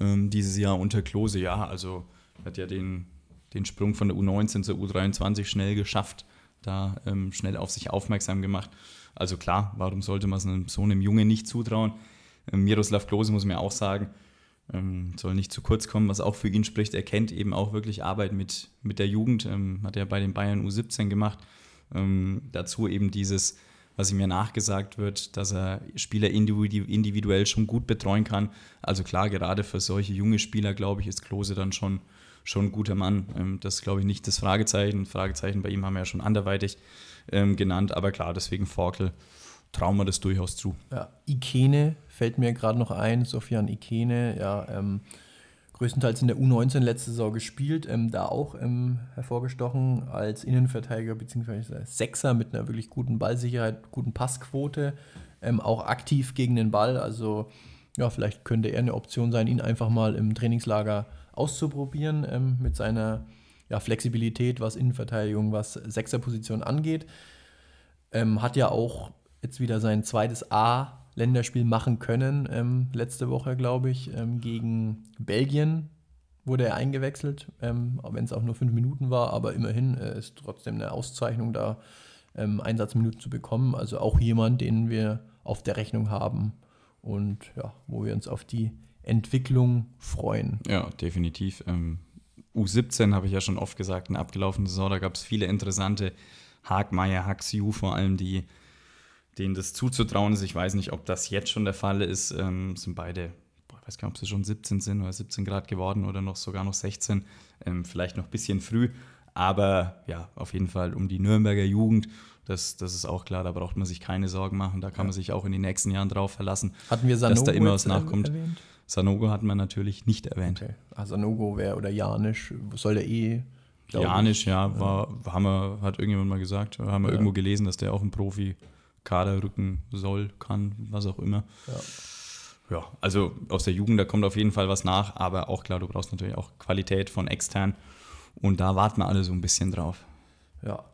ähm, dieses Jahr unter Klose. Ja, also hat ja den, den Sprung von der U19 zur U23 schnell geschafft, da ähm, schnell auf sich aufmerksam gemacht. Also klar, warum sollte man es einem, so einem Jungen nicht zutrauen? Ähm, Miroslav Klose muss mir auch sagen, ähm, soll nicht zu kurz kommen, was auch für ihn spricht. Er kennt eben auch wirklich Arbeit mit, mit der Jugend, ähm, hat er bei den Bayern U17 gemacht. Ähm, dazu eben dieses was ihm ja nachgesagt wird, dass er Spieler individuell schon gut betreuen kann. Also klar, gerade für solche junge Spieler, glaube ich, ist Klose dann schon, schon ein guter Mann. Ähm, das ist, glaube ich, nicht das Fragezeichen. Fragezeichen bei ihm haben wir ja schon anderweitig ähm, genannt, aber klar, deswegen Forkel trauen wir das durchaus zu. Ja, Ikene fällt mir gerade noch ein, Sofian Ikene, ja, ähm, größtenteils in der U19 letzte Saison gespielt, ähm, da auch ähm, hervorgestochen als Innenverteidiger bzw. Sechser mit einer wirklich guten Ballsicherheit, guten Passquote, ähm, auch aktiv gegen den Ball. Also ja, vielleicht könnte er eine Option sein, ihn einfach mal im Trainingslager auszuprobieren ähm, mit seiner ja, Flexibilität, was Innenverteidigung, was Sechserposition angeht. Ähm, hat ja auch jetzt wieder sein zweites A Länderspiel machen können. Ähm, letzte Woche, glaube ich, ähm, gegen Belgien wurde er eingewechselt, ähm, wenn es auch nur fünf Minuten war, aber immerhin äh, ist trotzdem eine Auszeichnung da, ähm, Einsatzminuten zu bekommen. Also auch jemand, den wir auf der Rechnung haben und ja, wo wir uns auf die Entwicklung freuen. Ja, definitiv. Ähm, U17 habe ich ja schon oft gesagt, eine abgelaufene Saison, da gab es viele interessante Hagmeier, Haxiu vor allem, die denen das zuzutrauen ist. Ich weiß nicht, ob das jetzt schon der Fall ist. Ähm, sind beide, boah, ich weiß gar nicht, ob sie schon 17 sind oder 17 Grad geworden oder noch sogar noch 16. Ähm, vielleicht noch ein bisschen früh. Aber ja, auf jeden Fall um die Nürnberger Jugend. Das, das ist auch klar, da braucht man sich keine Sorgen machen. Da kann ja. man sich auch in den nächsten Jahren drauf verlassen, Hatten wir Sanogo dass da immer was äh, nachkommt. Erwähnt? Sanogo hat man natürlich nicht erwähnt. Okay. Ah, Sanogo wäre oder Janisch, soll der eh Janisch, ja, war, haben wir, hat irgendjemand mal gesagt, haben wir ja. irgendwo gelesen, dass der auch ein Profi Kader rücken soll, kann, was auch immer. Ja. ja. also aus der Jugend, da kommt auf jeden Fall was nach, aber auch klar, du brauchst natürlich auch Qualität von extern und da warten wir alle so ein bisschen drauf. Ja.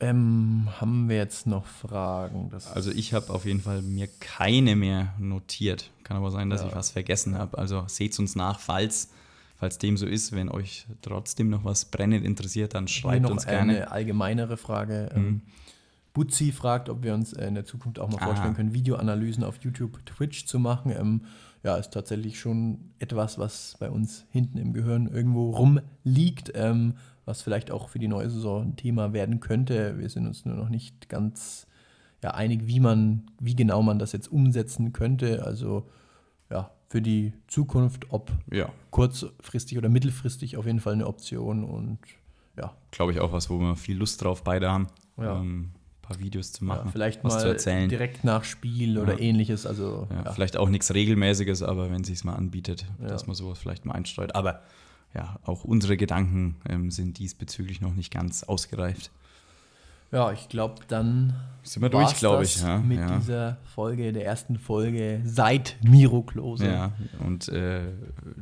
Ähm, haben wir jetzt noch Fragen? Das also ich habe auf jeden Fall mir keine mehr notiert. Kann aber sein, dass ja. ich was vergessen habe. Also seht uns nach, falls falls dem so ist, wenn euch trotzdem noch was brennend interessiert, dann schreibt noch uns gerne. Eine allgemeinere Frage. Mhm. Ähm, Butzi fragt, ob wir uns äh, in der Zukunft auch mal Aha. vorstellen können, Videoanalysen auf YouTube, Twitch zu machen. Ähm, ja, ist tatsächlich schon etwas, was bei uns hinten im Gehirn irgendwo rumliegt, ähm, was vielleicht auch für die neue Saison ein Thema werden könnte. Wir sind uns nur noch nicht ganz ja, einig, wie man, wie genau man das jetzt umsetzen könnte. Also ja, für die Zukunft, ob ja. kurzfristig oder mittelfristig auf jeden Fall eine Option und ja. Glaube ich auch was, wo wir viel Lust drauf beide haben. Ja. Ähm, paar Videos zu machen, ja, vielleicht was mal zu erzählen. Direkt nach Spiel oder ja. ähnliches. Also ja, vielleicht auch nichts Regelmäßiges, aber wenn sich mal anbietet, dass man sowas vielleicht mal einstreut. Aber ja, auch unsere Gedanken ähm, sind diesbezüglich noch nicht ganz ausgereift. Ja, ich glaube, dann sind wir durch, glaube ich. Ja, mit ja. dieser Folge, der ersten Folge seit Miro Klose. Ja, und äh,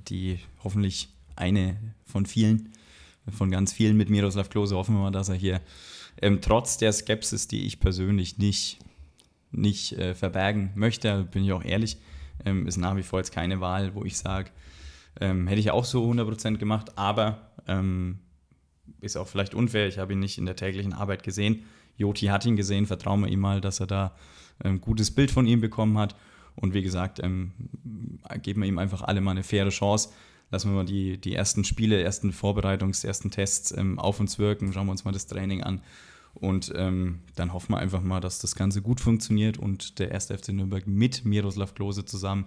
die hoffentlich eine von vielen von ganz vielen mit Miroslav Klose. Hoffen wir mal, dass er hier ähm, trotz der Skepsis, die ich persönlich nicht, nicht äh, verbergen möchte, also bin ich auch ehrlich, ähm, ist nach wie vor jetzt keine Wahl, wo ich sage, ähm, hätte ich auch so 100% gemacht, aber ähm, ist auch vielleicht unfair. Ich habe ihn nicht in der täglichen Arbeit gesehen. Joti hat ihn gesehen, vertrauen wir ihm mal, dass er da ein ähm, gutes Bild von ihm bekommen hat. Und wie gesagt, ähm, geben wir ihm einfach alle mal eine faire Chance lassen wir mal die, die ersten Spiele, ersten Vorbereitungs-, ersten Tests ähm, auf uns wirken, schauen wir uns mal das Training an. Und ähm, dann hoffen wir einfach mal, dass das Ganze gut funktioniert und der 1. FC Nürnberg mit Miroslav Klose zusammen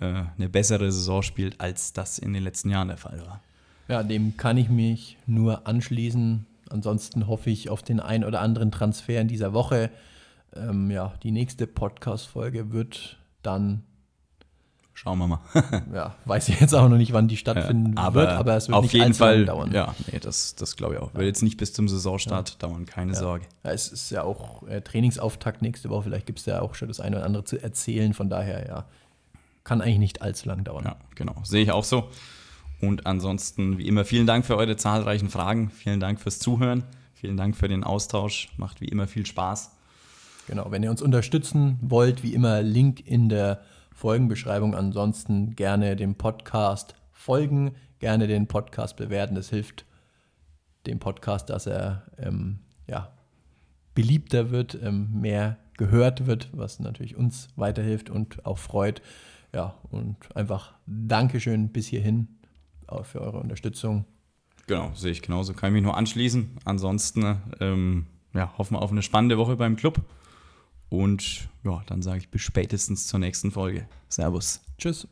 äh, eine bessere Saison spielt, als das in den letzten Jahren der Fall war. Ja, dem kann ich mich nur anschließen. Ansonsten hoffe ich auf den ein oder anderen Transfer in dieser Woche. Ähm, ja, die nächste Podcast-Folge wird dann Schauen wir mal. [laughs] ja, weiß ich jetzt auch noch nicht, wann die stattfinden äh, aber wird, aber es wird auf nicht jeden Fall dauern. Ja, nee, das, das glaube ich auch. Wird jetzt nicht bis zum Saisonstart ja. dauern, keine ja. Sorge. Ja, es ist ja auch äh, Trainingsauftakt nächste Woche, vielleicht gibt es ja auch schon das eine oder andere zu erzählen, von daher ja, kann eigentlich nicht allzu lang dauern. Ja, genau, sehe ich auch so. Und ansonsten, wie immer, vielen Dank für eure zahlreichen Fragen, vielen Dank fürs Zuhören, vielen Dank für den Austausch, macht wie immer viel Spaß. Genau, wenn ihr uns unterstützen wollt, wie immer, Link in der Folgenbeschreibung. Ansonsten gerne dem Podcast folgen, gerne den Podcast bewerten. Das hilft dem Podcast, dass er ähm, ja, beliebter wird, ähm, mehr gehört wird, was natürlich uns weiterhilft und auch freut. Ja, und einfach Dankeschön bis hierhin für eure Unterstützung. Genau, sehe ich genauso. Kann ich mich nur anschließen. Ansonsten ähm, ja, hoffen wir auf eine spannende Woche beim Club. Und ja, dann sage ich bis spätestens zur nächsten Folge. Servus. Tschüss.